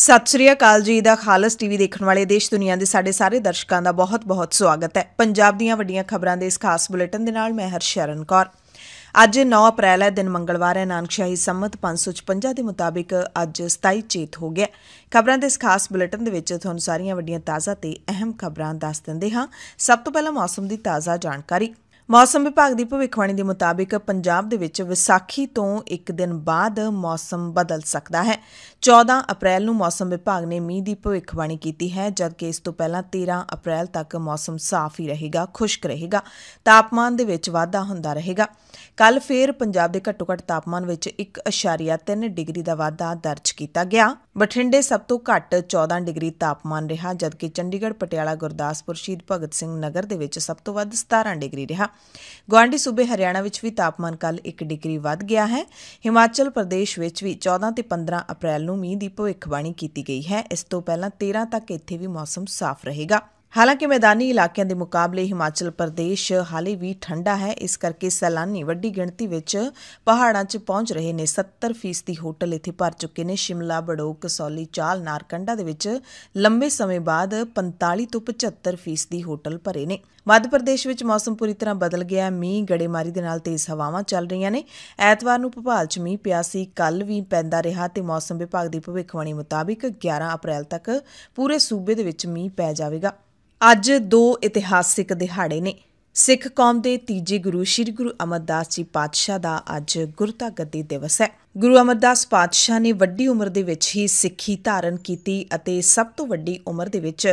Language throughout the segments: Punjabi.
ਸਤਿ ਸ੍ਰੀ ਅਕਾਲ ਜੀ ਦਾ ਖਾਲਸ ਟੀਵੀ ਦੇਖਣ ਵਾਲੇ ਦੇਸ਼ ਦੁਨੀਆ ਦੇ ਸਾਡੇ ਸਾਰੇ ਦਰਸ਼ਕਾਂ ਦਾ ਬਹੁਤ-ਬਹੁਤ ਸਵਾਗਤ ਹੈ ਪੰਜਾਬ ਦੀਆਂ ਵੱਡੀਆਂ ਖਬਰਾਂ ਦੇ ਇਸ ਖਾਸ ਬੁਲੇਟਿਨ ਦੇ ਨਾਲ ਮੈਂ ਹਰਸ਼ਰਨ ਕੌਰ ਅੱਜ 9 ਅਪ੍ਰੈਲ ਹੈ ਦਿਨ ਮੰਗਲਵਾਰ ਹੈ ਨਾਨਕਸ਼ਾਹੀ ਸੰਮਤ 556 ਦੇ ਮੁਤਾਬਿਕ ਅੱਜ 27 ਚੇਤ ਹੋ ਗਿਆ ਖਬਰਾਂ ਦੇ ਇਸ ਖਾਸ ਬੁਲੇਟਿਨ ਦੇ ਵਿੱਚ ਤੁਹਾਨੂੰ ਸਾਰੀਆਂ ਵੱਡੀਆਂ ਤਾਜ਼ਾ ਤੇ ਅਹਿਮ ਖਬਰਾਂ ਦੱਸ ਦਿੰਦੇ ਹਾਂ ਸਭ ਤੋਂ ਪਹਿਲਾਂ ਮੌਸਮ ਦੀ ਤਾਜ਼ਾ ਜਾਣਕਾਰੀ ਮੌਸਮ ਵਿਭਾਗ ਦੀ ਭਵਿੱਖਬਾਣੀ ਦੇ ਮੁਤਾਬਿਕ ਪੰਜਾਬ ਦੇ ਵਿੱਚ ਵਿਸਾਖੀ ਤੋਂ ਇੱਕ ਦਿਨ ਬਾਅਦ ਮੌਸਮ ਬਦਲ ਸਕਦਾ ਹੈ 14 ਅਪ੍ਰੈਲ ਨੂੰ ਮੌਸਮ ਵਿਭਾਗ ਨੇ ਮੀਂਹ ਦੀ ਭਵਿੱਖਬਾਣੀ ਕੀਤੀ ਹੈ ਜਦਕਿ ਇਸ ਤੋਂ ਪਹਿਲਾਂ 13 ਅਪ੍ਰੈਲ ਤੱਕ ਮੌਸਮ ਸਾਫ਼ ਹੀ ਰਹੇਗਾ ਖੁਸ਼ਕ ਰਹੇਗਾ ਤਾਪਮਾਨ ਦੇ ਵਿੱਚ ਵਾਧਾ ਹੁੰਦਾ ਰਹੇਗਾ ਕੱਲ ਫੇਰ ਪੰਜਾਬ ਦੇ ਘੱਟੋ-ਘੱਟ ਤਾਪਮਾਨ ਵਿੱਚ 1.3 ਡਿਗਰੀ ਦਾ ਵਾਧਾ ਦਰਜ ਕੀਤਾ ਗਿਆ ਬਠਿੰਡੇ ਸਭ ਤੋਂ ਘੱਟ 14 ਡਿਗਰੀ ਤਾਪਮਾਨ ਰਿਹਾ ਜਦਕਿ ਚੰਡੀਗੜ੍ਹ ਪਟਿਆਲਾ ਗੁਰਦਾਸਪੁਰ ਸ਼ਹੀਦ ਭਗਤ ਸਿੰਘ ਨਗਰ ਦੇ ਵਿੱਚ ਸਭ ਤੋਂ ਵੱਧ 17 ਡਿਗਰੀ ਰਿਹਾ ਗੁਆਂਢੀ ਸੂਬੇ ਹਰਿਆਣਾ ਵਿੱਚ ਵੀ ਤਾਪਮਾਨ ਕੱਲ 1 ਡਿਗਰੀ ਵੱਧ ਗਿਆ ਹੈ ਹਿਮਾਚਲ ਪ੍ਰਦੇਸ਼ ਵਿੱਚ ਵੀ 14 ਤੇ 15 ਅਪ੍ਰੈਲ ਨੂੰ ਮੀਂਹ ਦੀ ਭਵਿੱਖਬਾਣੀ ਕੀਤੀ ਗਈ ਹੈ ਇਸ ਤੋਂ ਪਹਿਲਾਂ 13 ਤੱਕ ਇੱਥੇ ਵੀ ਮੌਸਮ ਸਾਫ਼ ਰਹੇਗਾ ਹਾਲਾਂਕਿ ਮੈਦਾਨੀ ਇਲਾਕਿਆਂ ਦੇ ਮੁਕਾਬਲੇ ਹਿਮਾਚਲ ਪ੍ਰਦੇਸ਼ ਹਾਲੇ ਵੀ ਠੰਡਾ ਹੈ ਇਸ ਕਰਕੇ ਸੈਲਾਨੀ ਵੱਡੀ ਗਿਣਤੀ ਵਿੱਚ ਪਹਾੜਾਂ 'ਚ ਪਹੁੰਚ ਰਹੇ ਨੇ 70% ਦੀ ਹੋਟਲ ਇੱਥੇ ਭਰ ਚੁੱਕੇ ਨੇ ਸ਼ਿਮਲਾ ਬੜੋਕ ਸੌਲੀ ਚਾਲ ਨਾਰਕੰਡਾ ਦੇ ਵਿੱਚ ਲੰਬੇ ਸਮੇਂ ਬਾਅਦ 45 ਤੋਂ 75% ਦੀ ਹੋਟਲ ਭਰੇ ਨੇ ਮੱਧ ਪ੍ਰਦੇਸ਼ ਵਿੱਚ ਮੌਸਮ ਪੂਰੀ ਤਰ੍ਹਾਂ ਬਦਲ ਗਿਆ ਮੀਂਹ ਗੜੇਮਾਰੀ ਦੇ ਨਾਲ ਤੇਜ਼ ਹਵਾਵਾਂ ਚੱਲ ਰਹੀਆਂ ਨੇ ਐਤਵਾਰ ਨੂੰ ਭੋਪਾਲ 'ਚ ਮੀਂਹ ਪਿਆ ਸੀ ਕੱਲ ਵੀ ਪੈਂਦਾ ਰਿਹਾ ਤੇ ਮੌਸਮ ਵਿਭਾਗ ਦੀ ਭਵਿੱਖਬਾਣੀ ਮੁਤਾਬਿਕ 11 ਅਪ੍ਰੈਲ ਤੱਕ ਪੂਰੇ ਸੂਬੇ ਦੇ ਵਿੱਚ ਮੀਂਹ ਪੈ ਜਾਵੇਗਾ ਅੱਜ ਦੋ ਇਤਿਹਾਸਿਕ ਦਿਹਾੜੇ ਨੇ ਸਿੱਖ ਕੌਮ ਦੇ ਤੀਜੇ ਗੁਰੂ ਸ੍ਰੀ ਗੁਰੂ ਅਮਰਦਾਸ ਜੀ ਪਾਤਸ਼ਾਹ ਦਾ ਅੱਜ ਗੁਰਤਾ ਗੱਦੀ ਦਿਵਸ ਹੈ ਗੁਰੂ ਅਮਰਦਾਸ ਪਾਤਸ਼ਾਹ ਨੇ ਵੱਡੀ ਉਮਰ ਦੇ ਵਿੱਚ ਹੀ ਸਿੱਖੀ ਧਾਰਨ ਕੀਤੀ ਅਤੇ ਸਭ ਤੋਂ ਵੱਡੀ ਉਮਰ ਦੇ ਵਿੱਚ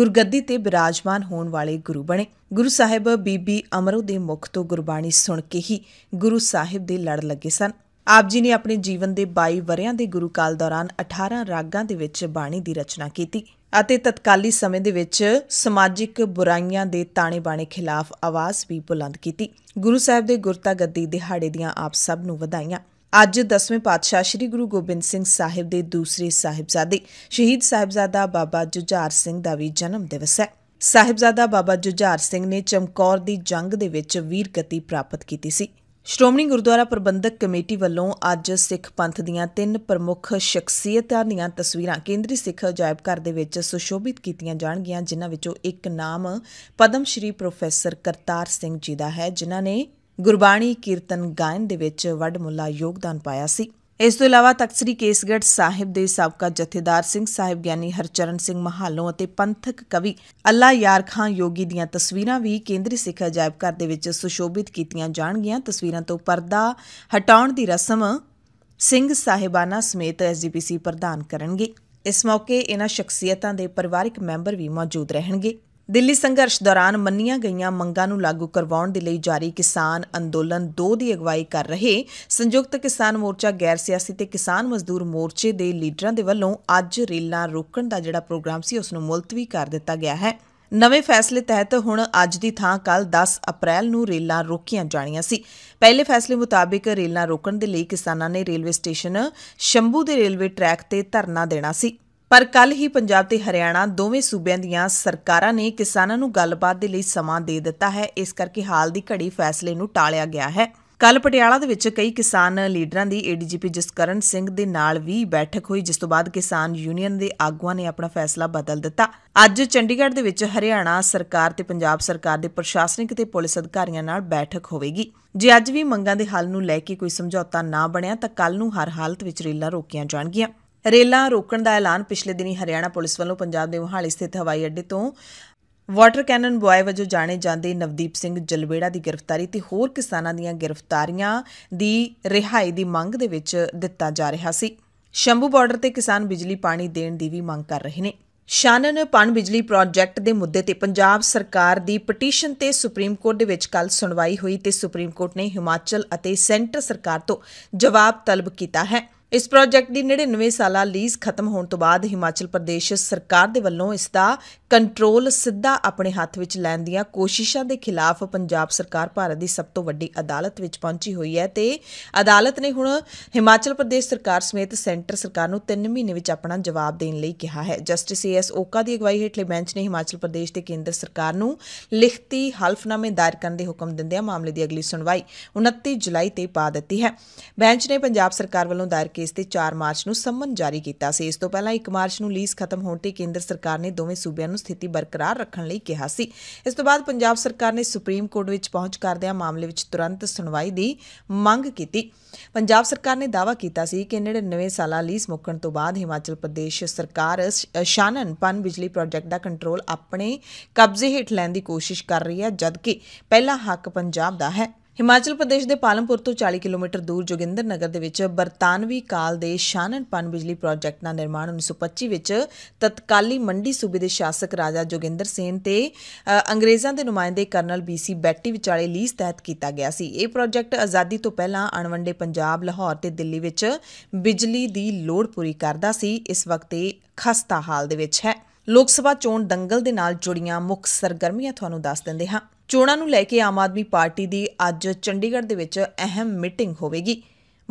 ਗੁਰਗੱਦੀ ਤੇ ਬਿਰਾਜਮਾਨ ਹੋਣ ਵਾਲੇ ਗੁਰੂ ਬਣੇ ਗੁਰੂ ਸਾਹਿਬ ਬੀਬੀ ਅਮਰੋ ਦੇ ਮੁਖ ਤੋਂ ਗੁਰਬਾਣੀ ਸੁਣ ਕੇ ਹੀ ਗੁਰੂ ਸਾਹਿਬ ਦੇ ਲੜ ਲੱਗੇ ਸਨ ਆਪ ਜੀ ਨੇ ਆਪਣੇ ਜੀਵਨ ਦੇ 22 ਵਰਿਆਂ ਦੇ ਗੁਰੂ ਕਾਲ ਦੌਰਾਨ 18 ਰਾਗਾਂ ਦੇ ਵਿੱਚ ਬਾਣੀ ਦੀ ਰਚਨਾ ਕੀਤੀ ਅਤੇ ਤਤਕਾਲੀ ਸਮੇਂ ਦੇ ਵਿੱਚ ਸਮਾਜਿਕ ਬੁਰਾਈਆਂ ਦੇ ਤਾਣੇ-ਬਾਣੇ ਖਿਲਾਫ ਆਵਾਜ਼ ਵੀ ਬੁਲੰਦ ਕੀਤੀ ਗੁਰੂ ਸਾਹਿਬ ਦੇ ਗੁਰਤਾ ਗੱਦੀ ਦਿਹਾੜੇ ਦੀਆਂ ਆਪ ਸਭ ਨੂੰ ਵਧਾਈਆਂ ਅੱਜ 10ਵੇਂ ਪਾਤਸ਼ਾਹ ਸ੍ਰੀ ਗੁਰੂ ਗੋਬਿੰਦ ਸਿੰਘ ਸਾਹਿਬ ਦੇ ਦੂਸਰੇ ਸਾਹਿਬਜ਼ਾਦੇ ਸ਼ਹੀਦ ਸਾਹਿਬਜ਼ਾਦਾ ਬਾਬਾ ਜੁਝਾਰ ਸਿੰਘ ਦਾ ਵੀ ਜਨਮ ਦਿਵਸ ਹੈ ਸਾਹਿਬਜ਼ਾਦਾ ਬਾਬਾ ਜੁਝਾਰ ਸਿੰਘ ਨੇ ਚਮਕੌਰ ਦੀ ਜੰਗ ਦੇ ਵਿੱਚ ਵੀਰਗਤੀ ਪ੍ਰਾਪਤ ਕੀਤੀ ਸੀ ਸ਼੍ਰੋਮਣੀ ਗੁਰਦੁਆਰਾ ਪ੍ਰਬੰਧਕ ਕਮੇਟੀ ਵੱਲੋਂ ਅੱਜ ਸਿੱਖ ਪੰਥ ਦੀਆਂ ਤਿੰਨ ਪ੍ਰਮੁੱਖ ਸ਼ਖਸੀਅਤਾਂ ਦੀਆਂ ਤਸਵੀਰਾਂ ਕੇਂਦਰੀ ਸਿੱਖ ਅਜਾਇਬ ਘਰ ਦੇ ਵਿੱਚ ਸੁਸ਼ੋਭਿਤ ਕੀਤੀਆਂ ਜਾਣਗੀਆਂ ਜਿਨ੍ਹਾਂ ਵਿੱਚੋਂ ਇੱਕ ਨਾਮ ਪਦਮ ਸ਼੍ਰੀ ਪ੍ਰੋਫੈਸਰ ਕਰਤਾਰ ਸਿੰਘ ਜੀ ਦਾ ਹੈ ਜਿਨ੍ਹਾਂ ਨੇ ਗੁਰਬਾਣੀ ਕੀਰਤਨ ਗਾਇਨ ਦੇ ਵਿੱਚ ਵੱਡਮੁੱਲਾ ਯੋਗਦਾਨ ਪਾਇਆ ਸੀ ਇਸ ਤੋਂ ਇਲਾਵਾ ਤਖਤ ਸ੍ਰੀ ਕੇਸਗੜ੍ਹ ਸਾਹਿਬ ਦੇ ਸਾਬਕਾ ਜਥੇਦਾਰ ਸਿੰਘ ਸਾਹਿਬ ਗਿਆਨੀ ਹਰਚਰਨ ਸਿੰਘ ਮਹਾਲੋਂ ਅਤੇ ਪੰਥਕ ਕਵੀ ਅੱਲਾ ਯਾਰ ਖਾਨ ਯੋਗੀ ਦੀਆਂ ਤਸਵੀਰਾਂ ਵੀ ਕੇਂਦਰੀ ਸਿੱਖ ਅਜਾਇਬ ਘਰ ਦੇ ਵਿੱਚ ਸੁਸ਼ੋਭਿਤ ਕੀਤੀਆਂ ਜਾਣਗੀਆਂ ਤਸਵੀਰਾਂ ਤੋਂ ਪਰਦਾ ਹਟਾਉਣ ਦੀ ਰਸਮ ਸਿੰਘ ਸਾਹਿਬਾਨਾ ਸਮੇਤ ਐਸਜੀਪੀਸੀ ਪ੍ਰਧਾਨ ਕਰਨਗੇ ਇਸ ਮੌਕੇ ਇਹਨਾਂ ਸ਼ਖਸੀਅਤਾਂ ਦੇ ਪਰਿਵਾਰਕ ਮੈਂਬਰ ਵੀ ਮੌਜੂਦ ਰਹਿਣਗੇ ਦਿੱਲੀ ਸੰਘਰਸ਼ ਦੌਰਾਨ ਮੰਨੀਆਂ ਗਈਆਂ ਮੰਗਾਂ ਨੂੰ ਲਾਗੂ ਕਰਵਾਉਣ ਦੇ ਲਈ ਜਾਰੀ ਕਿਸਾਨ ਅੰਦੋਲਨ 2 ਦੀ ਅਗਵਾਈ ਕਰ ਰਹੇ ਸੰਯੁਕਤ ਕਿਸਾਨ ਮੋਰਚਾ ਗੈਰ ਸਿਆਸੀ ਤੇ ਕਿਸਾਨ ਮਜ਼ਦੂਰ ਮੋਰਚੇ ਦੇ ਲੀਡਰਾਂ ਦੇ ਵੱਲੋਂ ਅੱਜ ਰੇਲਾਂ ਰੋਕਣ ਦਾ ਜਿਹੜਾ ਪ੍ਰੋਗਰਾਮ ਸੀ ਉਸ ਨੂੰ ਮੁਲਤਵੀ ਕਰ ਦਿੱਤਾ ਗਿਆ ਹੈ ਨਵੇਂ ਫੈਸਲੇ ਤਹਿਤ ਹੁਣ ਅੱਜ ਦੀ ਥਾਂ ਕੱਲ 10 ਅਪ੍ਰੈਲ ਨੂੰ ਰੇਲਾਂ ਰੋਕੀਆਂ ਜਾਣੀਆਂ ਸੀ ਪਹਿਲੇ ਫੈਸਲੇ ਮੁਤਾਬਕ ਰੇਲਾਂ ਰੋਕਣ ਦੇ ਲਈ ਕਿਸਾਨਾਂ ਨੇ ਰੇਲਵੇ ਸਟੇਸ਼ਨ ਸ਼ੰਭੂ ਦੇ ਰੇਲਵੇ ਟਰੈਕ ਤੇ ਧਰਨਾ ਦੇਣਾ ਸੀ ਪਰ ਕੱਲ ਹੀ ਪੰਜਾਬ ਤੇ ਹਰਿਆਣਾ ਦੋਵੇਂ ਸੂਬਿਆਂ ਦੀਆਂ ਸਰਕਾਰਾਂ ਨੇ ਕਿਸਾਨਾਂ ਨੂੰ ਗੱਲਬਾਤ ਦੇ ਲਈ ਸਮਾਂ ਦੇ ਦਿੱਤਾ ਹੈ ਇਸ ਕਰਕੇ ਹਾਲ ਦੀ ਘੜੀ ਫੈਸਲੇ ਨੂੰ ਟਾਲਿਆ ਗਿਆ ਹੈ ਕੱਲ ਪਟਿਆਲਾ ਦੇ ਵਿੱਚ ਕਈ ਕਿਸਾਨ ਲੀਡਰਾਂ ਦੀ ਏਡੀਜੀਪੀ ਜਸਕਰਨ ਸਿੰਘ ਦੇ ਨਾਲ ਵੀ ਬੈਠਕ ਹੋਈ ਜਿਸ ਤੋਂ ਬਾਅਦ ਕਿਸਾਨ ਯੂਨੀਅਨ ਦੇ ਆਗੂਆਂ ਨੇ ਆਪਣਾ ਫੈਸਲਾ ਬਦਲ ਦਿੱਤਾ ਅੱਜ ਚੰਡੀਗੜ੍ਹ ਦੇ ਵਿੱਚ ਹਰਿਆਣਾ ਸਰਕਾਰ ਤੇ ਪੰਜਾਬ ਸਰਕਾਰ ਦੇ ਪ੍ਰਸ਼ਾਸਨਿਕ ਤੇ ਪੁਲਿਸ ਅਧਿਕਾਰੀਆਂ ਨਾਲ ਬੈਠਕ ਹੋਵੇਗੀ ਜੇ ਅੱਜ ਵੀ ਮੰਗਾਂ ਦੇ ਹੱਲ ਨੂੰ ਲੈ ਕੇ ਕੋਈ ਸਮਝੌਤਾ ਨਾ ਬਣਿਆ ਤਾਂ ਕੱਲ ਨੂੰ ਹਰ ਹਾਲਤ ਵਿੱਚ ਰੇਲਾਂ ਰੋਕੀਆਂ ਜਾਣਗੀਆਂ ਰੇਲਾਂ ਰੋਕਣ ਦਾ ਐਲਾਨ ਪਿਛਲੇ ਦਿਨੀ ਹਰਿਆਣਾ ਪੁਲਿਸ ਵੱਲੋਂ ਪੰਜਾਬ ਦੇ ਮੋਹਾਲੀ ਸਥਿਤ ਹਵਾਈ ਅੱਡੇ ਤੋਂ ਵਾਟਰ ਕੈਨਨ ਬੁਆਏ ਵਜੋਂ ਜਾਣੇ ਜਾਂਦੇ ਨਵਦੀਪ ਸਿੰਘ ਜਲਵੇੜਾ ਦੀ ਗ੍ਰਿਫਤਾਰੀ ਤੇ ਹੋਰ ਕਿਸਾਨਾਂ ਦੀਆਂ ਗ੍ਰਿਫਤਾਰੀਆਂ ਦੀ ਰਿਹਾਈ ਦੀ ਮੰਗ ਦੇ ਵਿੱਚ ਦਿੱਤਾ ਜਾ ਰਿਹਾ ਸੀ ਸ਼ੰਭੂ ਬਾਰਡਰ ਤੇ ਕਿਸਾਨ ਬਿਜਲੀ ਪਾਣੀ ਦੇਣ ਦੀ ਵੀ ਮੰਗ ਕਰ ਰਹੇ ਨੇ ਸ਼ਾਨਨ ਪਣ ਬਿਜਲੀ ਪ੍ਰੋਜੈਕਟ ਦੇ ਮੁੱਦੇ ਤੇ ਪੰਜਾਬ ਸਰਕਾਰ ਦੀ ਪਟੀਸ਼ਨ ਤੇ ਸੁਪਰੀਮ ਕੋਰਟ ਦੇ ਵਿੱਚ ਕੱਲ ਸੁਣਵਾਈ ਹੋਈ ਤੇ ਸੁਪਰੀਮ ਕੋਰਟ ਨੇ ਹਿਮਾਚਲ ਅਤੇ ਸੈਂਟਰ ਸਰਕਾਰ ਤੋਂ ਜਵਾਬ ਤਲਬ ਕੀਤਾ ਹੈ ਇਸ ਪ੍ਰੋਜੈਕਟ ਦੀ 99 ਸਾਲਾ ਲੀਜ਼ ਖਤਮ ਹੋਣ ਤੋਂ ਬਾਅਦ ਹਿਮਾਚਲ ਪ੍ਰਦੇਸ਼ ਸਰਕਾਰ ਦੇ ਵੱਲੋਂ ਇਸ ਦਾ ਕੰਟਰੋਲ ਸਿੱਧਾ ਆਪਣੇ ਹੱਥ ਵਿੱਚ ਲੈਣ ਦੀਆਂ ਕੋਸ਼ਿਸ਼ਾਂ ਦੇ ਖਿਲਾਫ ਪੰਜਾਬ ਸਰਕਾਰ ਭਾਰਤ ਦੀ ਸਭ ਤੋਂ ਵੱਡੀ ਅਦਾਲਤ ਵਿੱਚ ਪਹੁੰਚੀ ਹੋਈ ਹੈ ਤੇ ਅਦਾਲਤ ਨੇ ਹੁਣ ਹਿਮਾਚਲ ਪ੍ਰਦੇਸ਼ ਸਰਕਾਰ ਸਮੇਤ ਸੈਂਟਰ ਸਰਕਾਰ ਨੂੰ 3 ਮਹੀਨੇ ਵਿੱਚ ਆਪਣਾ ਜਵਾਬ ਦੇਣ ਲਈ ਕਿਹਾ ਹੈ ਜਸਟਿਸ ਏਐਸ ਓਕਾ ਦੀ ਅਗਵਾਈ ਹੇਠਲੇ ਬੈਂਚ ਨੇ ਹਿਮਾਚਲ ਪ੍ਰਦੇਸ਼ ਤੇ ਕੇਂਦਰ ਸਰਕਾਰ ਨੂੰ ਲਿਖਤੀ ਹਲਫਨਾਮੇ ਦਾਇਰ ਕਰਨ ਦੇ ਹੁਕਮ ਦਿੰਦਿਆਂ ਮਾਮਲੇ ਦੀ ਅਗਲੀ ਸੁਣਵਾਈ 29 ਜੁਲਾਈ ਤੇ ਪਾ ਦਿੱਤੀ ਹੈ ਬੈਂਚ ਨੇ ਪੰਜਾਬ ਸਰਕਾਰ ਵੱਲੋਂ ਦਾਇਰ ਕੇਸ ਤੇ 4 ਮਾਰਚ ਨੂੰ ਸੰਮਨ ਜਾਰੀ ਕੀਤਾ ਸੀ ਇਸ ਤੋਂ ਪਹਿਲਾਂ 1 ਮਾਰਚ ਨੂੰ ਲੀਜ਼ ਖਤਮ ਹੋਣ ਤੇ ਕੇਂਦਰ ਸਰਕਾਰ ਨੇ ਦੋਵੇਂ ਸੂਬਿਆਂ ਨੂੰ ਸਥਿਤੀ ਬਰਕਰਾਰ ਰੱਖਣ ਲਈ ਕਿਹਾ ਸੀ ਇਸ ਤੋਂ ਬਾਅਦ ਪੰਜਾਬ ਸਰਕਾਰ ਨੇ ਸੁਪਰੀਮ ਕੋਰਟ ਵਿੱਚ ਪਹੁੰਚ ਕਰਦਿਆਂ ਮਾਮਲੇ ਵਿੱਚ ਤੁਰੰਤ ਸੁਣਵਾਈ ਦੀ ਮੰਗ ਕੀਤੀ ਪੰਜਾਬ ਸਰਕਾਰ ਨੇ ਦਾਅਵਾ ਕੀਤਾ ਸੀ ਕਿ 99 ਸਾਲਾਂ ਲੀਜ਼ ਮੁੱਕਣ ਤੋਂ ਬਾਅਦ ਹਿਮਾਚਲ ਪ੍ਰਦੇਸ਼ ਸਰਕਾਰ ਸ਼ਾਨਨ ਪਨ ਬਿਜਲੀ ਪ੍ਰੋਜੈਕਟ ਦਾ ਕੰਟਰੋਲ ਆਪਣੇ ਕਬਜ਼ੇ ਹੇਠ ਲੈਣ ਦੀ ਕੋਸ਼ਿਸ਼ ਕਰ ਰਹੀ ਹੈ ਜਦਕਿ ਪਹਿਲਾ ਹੱਕ ਪੰਜਾਬ ਦਾ ਹੈ ਹਿਮਾਚਲ ਪ੍ਰਦੇਸ਼ ਦੇ ਪਾਲਮਪੁਰ ਤੋਂ 40 ਕਿਲੋਮੀਟਰ ਦੂਰ ਜੋਗਿੰਦਰ ਨਗਰ ਦੇ ਵਿੱਚ ਬਰਤਾਨਵੀ ਕਾਲ ਦੇ ਸ਼ਾਨਨ ਪਨ ਬਿਜਲੀ ਪ੍ਰੋਜੈਕਟ ਦਾ ਨਿਰਮਾਣ 1925 ਵਿੱਚ ਤਤਕਾਲੀ ਮੰਡੀ ਸੂਬੇ ਦੇ ਸ਼ਾਸਕ ਰਾਜਾ ਜੋਗਿੰਦਰ ਸੇਨ ਤੇ ਅੰਗਰੇਜ਼ਾਂ ਦੇ ਨੁਮਾਇੰਦੇ ਕਰਨਲ ਬੀਸੀ ਬੈਟੀ ਵਿਚਾਲੇ ਲੀਜ਼ ਤਹਿਤ ਕੀਤਾ ਗਿਆ ਸੀ ਇਹ ਪ੍ਰੋਜੈਕਟ ਆਜ਼ਾਦੀ ਤੋਂ ਪਹਿਲਾਂ ਅਣਵੰਡੇ ਪੰਜਾਬ ਲਾਹੌਰ ਤੇ ਦਿੱਲੀ ਵਿੱਚ ਬਿਜਲੀ ਦੀ ਲੋੜ ਪੂਰੀ ਕਰਦਾ ਸੀ ਇਸ ਵਕਤ ਇਹ ਖਸਤਾ ਹਾਲ ਦੇ ਵਿੱਚ ਹੈ ਲੋਕ ਸਭਾ ਚੋਣ ਦੰਗਲ ਦੇ ਨਾਲ ਜੁੜੀਆਂ ਮੁੱਖ ਸਰਗਰਮੀਆਂ ਤੁਹਾਨੂੰ ਦੱਸ ਦਿੰਦੇ ਹਾਂ ਚੋਣਾਂ ਨੂੰ ਲੈ ਕੇ ਆਮ ਆਦਮੀ ਪਾਰਟੀ ਦੀ ਅੱਜ ਚੰਡੀਗੜ੍ਹ ਦੇ ਵਿੱਚ ਅਹਿਮ ਮੀਟਿੰਗ ਹੋਵੇਗੀ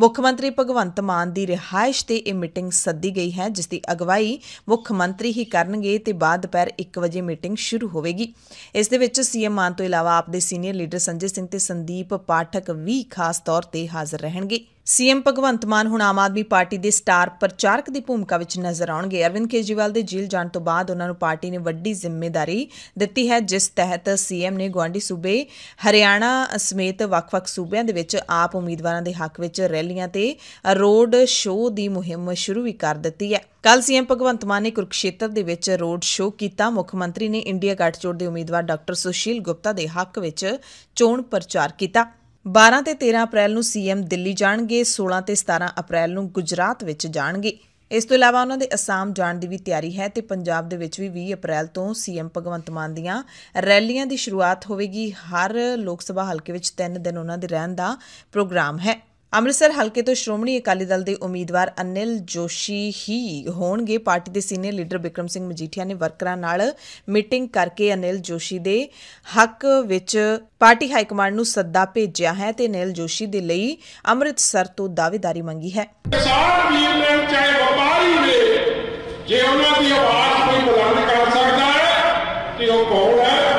ਮੁੱਖ ਮੰਤਰੀ ਭਗਵੰਤ ਮਾਨ ਦੀ ਰਿਹਾਇਸ਼ ਤੇ ਇਹ ਮੀਟਿੰਗ ਸੱਦੀ ਗਈ ਹੈ ਜਿਸ ਦੀ ਅਗਵਾਈ ਮੁੱਖ ਮੰਤਰੀ ਹੀ ਕਰਨਗੇ ਤੇ ਬਾਅਦ ਦੁਪਹਿਰ 1 ਵਜੇ ਮੀਟਿੰਗ ਸ਼ੁਰੂ ਹੋਵੇਗੀ ਇਸ ਦੇ ਵਿੱਚ ਸੀਐਮ ਮਾਨ ਤੋਂ ਇਲਾਵਾ ਆਪ ਦੇ ਸੀਨੀਅਰ ਲੀਡਰ ਸੰਜੇ ਸਿੰਘ ਤੇ ਸੰਦੀਪ ਪਾਠਕ ਵੀ ਖਾਸ ਤੌਰ ਤੇ ਹਾਜ਼ਰ ਰਹਿਣਗੇ ਸੀਐਮ ਭਗਵੰਤ ਮਾਨ ਹੁਣ ਆਮ ਆਦਮੀ ਪਾਰਟੀ ਦੇ ਸਟਾਰ ਪ੍ਰਚਾਰਕ ਦੀ ਭੂਮਿਕਾ ਵਿੱਚ ਨਜ਼ਰ ਆਉਣਗੇ ਅਰਵਿੰਦ ਕੇਜੀਵਾਲ ਦੇ ਜੇਲ੍ਹ ਜਾਣ ਤੋਂ ਬਾਅਦ ਉਹਨਾਂ ਨੂੰ ਪਾਰਟੀ ਨੇ ਵੱਡੀ ਜ਼ਿੰਮੇਵਾਰੀ ਦਿੱਤੀ ਹੈ ਜਿਸ ਤਹਿਤ ਸੀਐਮ ਨੇ ਗੁਆਂਢੀ ਸੂਬੇ ਹਰਿਆਣਾ ਸਮੇਤ ਵੱਖ-ਵੱਖ ਸੂਬਿਆਂ ਦੇ ਵਿੱਚ ਆਪ ਉਮੀਦਵਾਰਾਂ ਦੇ ਹੱਕ ਵਿੱਚ ਰੈਲੀਆਂ ਤੇ ਰੋਡ ਸ਼ੋਅ ਦੀ ਮੁਹਿੰਮ ਸ਼ੁਰੂ ਵੀ ਕਰ ਦਿੱਤੀ ਹੈ ਕੱਲ ਸੀਐਮ ਭਗਵੰਤ ਮਾਨ ਨੇ ਕੁਰਕਸ਼ੇਤਰ ਦੇ ਵਿੱਚ ਰੋਡ ਸ਼ੋਅ ਕੀਤਾ ਮੁੱਖ ਮੰਤਰੀ ਨੇ ਇੰਡੀਆ ਗੱਠਜੋੜ ਦੇ ਉਮੀਦਵਾਰ ਡਾਕਟਰ ਸੁਸ਼ੀਲ ਗੁਪਤਾ ਦੇ ਹੱਕ ਵਿੱਚ ਚੋਣ ਪ੍ਰਚਾਰ ਕੀਤਾ 12 ਤੇ 13 ਅਪ੍ਰੈਲ ਨੂੰ ਸੀਐਮ ਦਿੱਲੀ ਜਾਣਗੇ 16 ਤੇ 17 ਅਪ੍ਰੈਲ ਨੂੰ ਗੁਜਰਾਤ ਵਿੱਚ ਜਾਣਗੇ ਇਸ ਤੋਂ ਇਲਾਵਾ ਉਹਨਾਂ ਦੇ ਅਸਾਮ ਜਾਣ ਦੀ ਵੀ ਤਿਆਰੀ ਹੈ ਤੇ ਪੰਜਾਬ ਦੇ ਵਿੱਚ ਵੀ 20 ਅਪ੍ਰੈਲ ਤੋਂ ਸੀਐਮ ਭਗਵੰਤ ਮਾਨ ਦੀਆਂ ਰੈਲੀਆਂ ਦੀ ਸ਼ੁਰੂਆਤ ਹੋਵੇਗੀ ਹਰ ਲੋਕ ਸਭਾ ਹਲਕੇ ਵਿੱਚ 3 ਦਿਨ ਉਹਨਾਂ ਦੇ ਰਹਿਣ ਦਾ ਪ੍ਰੋਗਰਾਮ ਹੈ ਅੰਮ੍ਰਿਤਸਰ ਹਲਕੇ ਤੋਂ ਸ਼੍ਰੋਮਣੀ ਅਕਾਲੀ ਦਲ ਦੇ ਉਮੀਦਵਾਰ ਅਨਿਲ ਜੋਸ਼ੀ ਹੀ ਹੋਣਗੇ ਪਾਰਟੀ ਦੇ ਸੀਨੀਅਰ ਲੀਡਰ ਵਿਕਰਮ ਸਿੰਘ ਮਜੀਠੀਆ ਨੇ ਵਰਕਰਾਂ ਨਾਲ ਮੀਟਿੰਗ ਕਰਕੇ ਅਨਿਲ ਜੋਸ਼ੀ ਦੇ ਹੱਕ ਵਿੱਚ ਪਾਰਟੀ ਹਾਈ ਕਮਾਂਡ ਨੂੰ ਸੱਦਾ ਭੇਜਿਆ ਹੈ ਤੇ ਅਨਿਲ ਜੋਸ਼ੀ ਦੇ ਲਈ ਅੰਮ੍ਰਿਤਸਰ ਤੋਂ ਦਾਅਵੇਦਾਰੀ ਮੰਗੀ ਹੈ ਕਿਸਾਨ ਵੀਰ ਨੇ ਚਾਹੇ ਵਪਾਰੀ ਨੇ ਜੇ ਉਹਨਾਂ ਦੀ ਆਵਾਜ਼ ਕੋਈ ਬੁਲੰਦ ਕਰ ਸਕਦਾ ਹੈ ਤੇ ਉਹ ਕੌਣ ਹੈ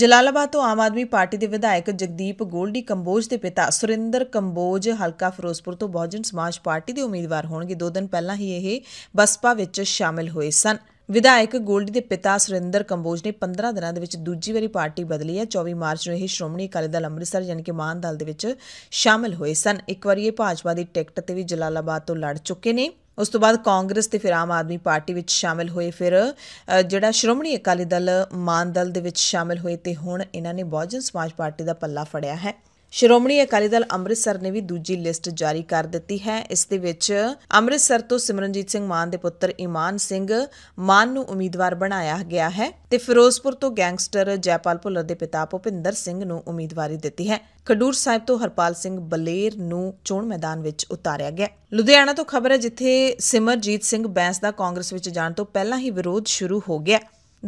ਜਲਾਲਾਬਾਦ ਤੋਂ ਆਮ ਆਦਮੀ ਪਾਰਟੀ ਦੇ ਵਿਧਾਇਕ ਜਗਦੀਪ ਗੋਲਡੀ ਕੰਬੋਜ ਦੇ ਪਿਤਾ ਸੁਰਿੰਦਰ ਕੰਬੋਜ ਹਲਕਾ ਫਿਰੋਜ਼ਪੁਰ ਤੋਂ ਬਹੁਜਨ ਸਮਾਜ ਪਾਰਟੀ ਦੇ ਉਮੀਦਵਾਰ ਹੋਣਗੇ 2 ਦਿਨ ਪਹਿਲਾਂ ਹੀ ਇਹ ਬਸਪਾ ਵਿੱਚ ਸ਼ਾਮਿਲ ਹੋਏ ਸਨ ਵਿਧਾਇਕ ਗੋਲਡੀ ਦੇ ਪਿਤਾ ਸੁਰਿੰਦਰ ਕੰਬੋਜ ਨੇ 15 ਦਿਨਾਂ ਦੇ ਵਿੱਚ ਦੂਜੀ ਵਾਰੀ ਪਾਰਟੀ ਬਦਲੀ ਹੈ 24 ਮਾਰਚ ਨੂੰ ਇਹ ਸ਼੍ਰੋਮਣੀ ਅਕਾਲੀ ਦਲ ਅੰਮ੍ਰਿਤਸਰ ਯਾਨੀ ਕਿ ਮਾਨ ਦਲ ਦੇ ਵਿੱਚ ਸ਼ਾਮਿਲ ਹੋਏ ਸਨ ਇੱਕ ਵਾਰੀ ਇਹ ਭਾਜਪਾ ਦੀ ਟਿਕਟ ਤੇ ਵੀ ਜਲਾਲਾਬਾਦ ਤੋਂ ਲੜ ਚੁੱਕੇ ਨੇ ਉਸ ਤੋਂ ਬਾਅਦ ਕਾਂਗਰਸ ਤੇ ਫਿਰ ਆਮ ਆਦਮੀ ਪਾਰਟੀ ਵਿੱਚ ਸ਼ਾਮਿਲ ਹੋਏ ਫਿਰ ਜਿਹੜਾ ਸ਼੍ਰੋਮਣੀ ਅਕਾਲੀ ਦਲ ਮਾਨ ਦਲ ਦੇ ਵਿੱਚ ਸ਼ਾਮਿਲ ਹੋਏ ਤੇ ਹੁਣ ਇਹਨਾਂ ਨੇ ਬਹੁਜਨ ਸਮਾਜ ਪਾਰਟੀ ਦਾ ਪੱਲਾ ਫੜਿਆ ਹੈ ਸ਼੍ਰੋਮਣੀ ਅਕਾਲੀ ਦਲ ਅੰਮ੍ਰਿਤਸਰ ਨੇ ਵੀ ਦੂਜੀ ਲਿਸਟ ਜਾਰੀ ਕਰ ਦਿੱਤੀ ਹੈ ਇਸ ਦੇ ਵਿੱਚ ਅੰਮ੍ਰਿਤਸਰ ਤੋਂ ਸਿਮਰਨਜੀਤ ਸਿੰਘ ਮਾਨ ਦੇ ਪੁੱਤਰ ਇਮਾਨ ਸਿੰਘ ਮਾਨ ਨੂੰ ਉਮੀਦਵਾਰ ਬਣਾਇਆ ਗਿਆ ਹੈ ਤੇ ਫਿਰੋਜ਼ਪੁਰ ਤੋਂ ਗੈਂਗਸਟਰ ਜੈਪਾਲ ਭੁੱਲਰ ਦੇ ਪਿਤਾ ਭੁਪਿੰਦਰ ਸਿੰਘ ਨੂੰ ਉਮੀਦਵਾਰੀ ਦਿੱਤੀ ਹੈ ਖਡੂਰ ਸਾਹਿਬ ਤੋਂ ਹਰਪਾਲ ਸਿੰਘ ਬਲੇਰ ਨੂੰ ਚੋਣ ਮੈਦਾਨ ਵਿੱਚ ਉਤਾਰਿਆ ਗਿਆ ਲੁਧਿਆਣਾ ਤੋਂ ਖਬਰ ਹੈ ਜਿੱਥੇ ਸਿਮਰਜੀਤ ਸਿੰਘ ਬੈਂਸ ਦਾ ਕਾਂਗਰਸ ਵਿੱਚ ਜਾਣ ਤੋਂ ਪਹਿਲਾਂ ਹੀ ਵਿਰੋਧ ਸ਼ੁਰੂ ਹੋ ਗਿਆ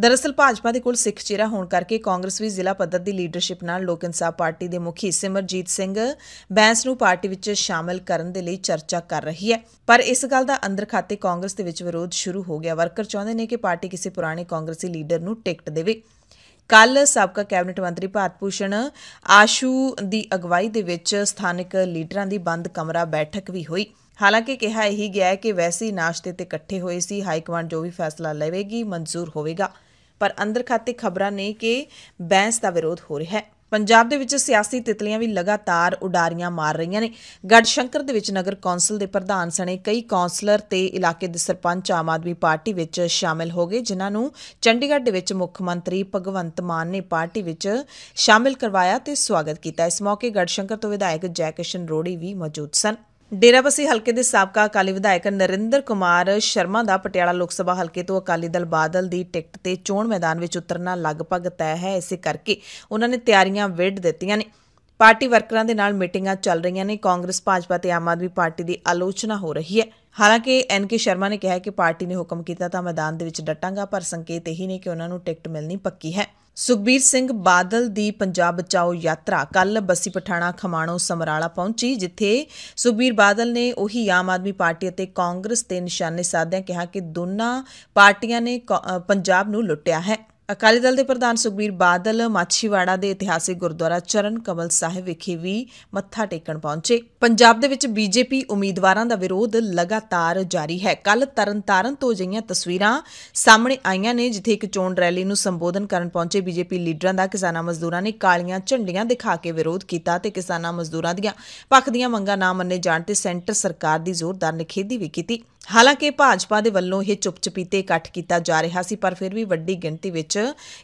ਦਰਅਸਲ ਭਾਜਪਾ ਦੇ ਕੋਲ ਸਿੱਖ ਚਿਹਰਾ ਹੋਣ ਕਰਕੇ ਕਾਂਗਰਸ ਵੀ ਜ਼ਿਲ੍ਹਾ ਪੱਧਰ ਦੀ ਲੀਡਰਸ਼ਿਪ ਨਾਲ ਲੋਕ ਇਨਸਾਫ ਪਾਰਟੀ ਦੇ ਮੁਖੀ ਸਿਮਰਜੀਤ ਸਿੰਘ ਬੈਂਸ ਨੂੰ ਪਾਰਟੀ ਵਿੱਚ ਸ਼ਾਮਲ ਕਰਨ ਦੇ ਲਈ ਚਰਚਾ ਕਰ ਰਹੀ ਹੈ ਪਰ ਇਸ ਗੱਲ ਦਾ ਅੰਦਰ ਖਾਤੇ ਕਾਂਗਰਸ ਦੇ ਵਿੱਚ ਵਿਰੋਧ ਸ਼ੁਰੂ ਹੋ ਗਿਆ ਵਰਕਰ ਚਾਹੁੰਦੇ ਨੇ ਕਿ ਪਾਰਟੀ ਕਿਸੇ ਪੁਰਾਣੇ ਕਾਂਗਰਸੀ ਲੀਡਰ ਨੂੰ ਟਿਕਟ ਦੇਵੇ ਕੱਲ ਸਾਬਕਾ ਕੈਬਨਿਟ ਮੰਤਰੀ ਭਾਰਤ ਭੂਸ਼ਣ ਆਸ਼ੂ ਦੀ ਅਗਵਾਈ ਦੇ ਵਿੱਚ ਸਥਾਨਕ ਲੀਡਰਾਂ ਦੀ ਬੰਦ ਕਮਰਾ ਬੈਠਕ ਵੀ ਹੋਈ ਹਾਲਾਂਕਿ ਕਿਹਾ ਇਹੀ ਗਿਆ ਹੈ ਕਿ ਵੈਸੇ ਹੀ ਨਾਸ਼ਤੇ ਤੇ ਇਕੱਠੇ ਹੋਏ ਸੀ ਹਾਈ ਕਮਾਂਡ ਜੋ ਵੀ ਫੈਸਲਾ ਲਵੇਗੀ ਮਨਜ਼ੂਰ ਹੋਵੇਗਾ ਪਰ ਅੰਦਰ ਖਾਤੇ ਖਬਰਾਂ ਨੇ ਕਿ ਬੈਂਸ ਦਾ ਵਿਰੋਧ ਹੋ ਰਿਹਾ ਹੈ ਪੰਜਾਬ ਦੇ ਵਿੱਚ ਸਿਆਸੀ ਤਿਤਲੀਆਂ ਵੀ ਲਗਾਤਾਰ ਉਡਾਰੀਆਂ ਮਾਰ ਰਹੀਆਂ ਨੇ ਗੜਸ਼ੰਕਰ ਦੇ ਵਿੱਚ ਨਗਰ ਕੌਂਸਲ ਦੇ ਪ੍ਰਧਾਨ ਸਣੇ ਕਈ ਕੌਂਸਲਰ ਤੇ ਇਲਾਕੇ ਦੇ ਸਰਪੰਚ ਆਮ ਆਦਮੀ ਪਾਰਟੀ ਵਿੱਚ ਸ਼ਾਮਿਲ ਹੋ ਗਏ ਜਿਨ੍ਹਾਂ ਨੂੰ ਚੰਡੀਗੜ੍ਹ ਦੇ ਵਿੱਚ ਮੁੱਖ ਮੰਤਰੀ ਭਗਵੰਤ ਮਾਨ ਨੇ ਪਾਰਟੀ ਵਿੱਚ ਸ਼ਾਮਿਲ ਕਰਵਾਇਆ ਤੇ ਸਵਾਗਤ ਕੀਤਾ ਇਸ ਮੌਕੇ ਗੜਸ਼ੰਕਰ ਤੋਂ ਵਿਧਾਇਕ ਜੈਕਿਸ਼ਨ ਰੋੜੀ ਵੀ ਮੌਜੂਦ ਸਨ ਡੇਰਾਬਸੀ ਹਲਕੇ ਦੇ ਸਾਬਕਾ ਅਕਾਲੀ ਵਿਧਾਇਕ ਨਰਿੰਦਰ ਕੁਮਾਰ ਸ਼ਰਮਾ ਦਾ ਪਟਿਆਲਾ ਲੋਕ ਸਭਾ ਹਲਕੇ ਤੋਂ ਅਕਾਲੀ ਦਲ ਬਾਦਲ ਦੀ ਟਿਕਟ ਤੇ ਚੋਣ ਮੈਦਾਨ ਵਿੱਚ ਉਤਰਨਾ ਲਗਭਗ ਤੈਅ ਹੈ ਇਸੇ ਕਰਕੇ ਉਹਨਾਂ ਨੇ ਤਿਆਰੀਆਂ ਵਿੱਢ ਦਿੱਤੀਆਂ ਨੇ ਪਾਰਟੀ ਵਰਕਰਾਂ ਦੇ ਨਾਲ ਮੀਟਿੰਗਾਂ ਚੱਲ ਰਹੀਆਂ ਨੇ ਕਾਂਗਰਸ ਭਾਜਪਾ ਤੇ ਆਮ ਆਦਮੀ ਪਾਰਟੀ ਦੀ ਆਲੋਚਨਾ ਹੋ ਰਹੀ ਹੈ ਹਾਲਾਂਕਿ ਐਨ ਕੇ ਸ਼ਰਮਾ ਨੇ ਕਿਹਾ ਕਿ ਪਾਰਟੀ ਨੇ ਹੁਕਮ ਕੀਤਾ ਤਾਂ ਮੈਦਾਨ ਦੇ ਵਿੱਚ ਡਟਾਂਗਾ ਪਰ ਸੰਕੇਤ ਇਹੀ ਨੇ ਕਿ ਉਹਨਾਂ ਨੂੰ ਟਿਕਟ ਮਿਲਣੀ ਪੱਕੀ ਹੈ ਸੁਖਬੀਰ ਸਿੰਘ ਬਾਦਲ ਦੀ ਪੰਜਾਬ ਬਚਾਓ ਯਾਤਰਾ ਕੱਲ ਬੱਸੀ ਪਠਾਣਾ ਖਮਾਣੋ ਸਮਰਾਲਾ ਪਹੁੰਚੀ ਜਿੱਥੇ ਸੁਖਬੀਰ ਬਾਦਲ ਨੇ ਉਹੀ ਆਮ ਆਦਮੀ ਪਾਰਟੀ ਅਤੇ ਕਾਂਗਰਸ ਤੇ ਨਿਸ਼ਾਨੇ ਸਾਧਿਆਂ ਕਿਹਾ ਕਿ ਦੋਨਾਂ ਪਾਰਟੀਆਂ ਨੇ ਪੰਜਾਬ ਨੂੰ ਲੁੱਟਿਆ ਹੈ ਅਕਾਲੀ ਦਲ ਦੇ ਪ੍ਰਧਾਨ ਸੁਖਬੀਰ ਬਾਦਲ ਮਾਛੀਵਾੜਾ ਦੇ ਇਤਿਹਾਸਿਕ ਗੁਰਦੁਆਰਾ ਚਰਨ ਕਮਲ ਸਾਹਿਬ ਵਿਖੇ ਵੀ ਮੱਥਾ ਟੇਕਣ ਪਹੁੰਚੇ ਪੰਜਾਬ ਦੇ ਵਿੱਚ ਬੀਜੇਪੀ ਉਮੀਦਵਾਰਾਂ ਦਾ ਵਿਰੋਧ ਲਗਾਤਾਰ ਜਾਰੀ ਹੈ ਕੱਲ ਤਰਨਤਾਰਨ ਤੋਂ ਜਈਆਂ ਤਸਵੀਰਾਂ ਸਾਹਮਣੇ ਆਈਆਂ ਨੇ ਜਿੱਥੇ ਇੱਕ ਚੋਣ ਰੈਲੀ ਨੂੰ ਸੰਬੋਧਨ ਕਰਨ ਪਹੁੰਚੇ ਬੀਜੇਪੀ ਲੀਡਰਾਂ ਦਾ ਕਿਸਾਨਾਂ ਮਜ਼ਦੂਰਾਂ ਨੇ ਕਾਲੀਆਂ ਝੰਡੀਆਂ ਦਿਖਾ ਕੇ ਵਿਰੋਧ ਕੀਤਾ ਤੇ ਕਿਸਾਨਾਂ ਮਜ਼ਦੂਰਾਂ ਦੀਆਂ ਪੱਖ ਦੀਆਂ ਮੰਗਾਂ ਨਾ ਮੰਨੇ ਜਾਣ ਤੇ ਸੈਂਟਰ ਸਰਕਾਰ ਦੀ ਜ਼ੋਰਦਾਰ ਨਿਖੇਧੀ ਵੀ ਕੀਤੀ ਹਾਲਾਂਕਿ ਭਾਜਪਾ ਦੇ ਵੱਲੋਂ ਇਹ ਤੇ ਇਕੱਠ ਕੀਤਾ ਜਾ ਰਿਹਾ ਸੀ ਪਰ ਫਿਰ ਵੀ ਵੱਡੀ ਗਿਣਤੀ ਵਿੱਚ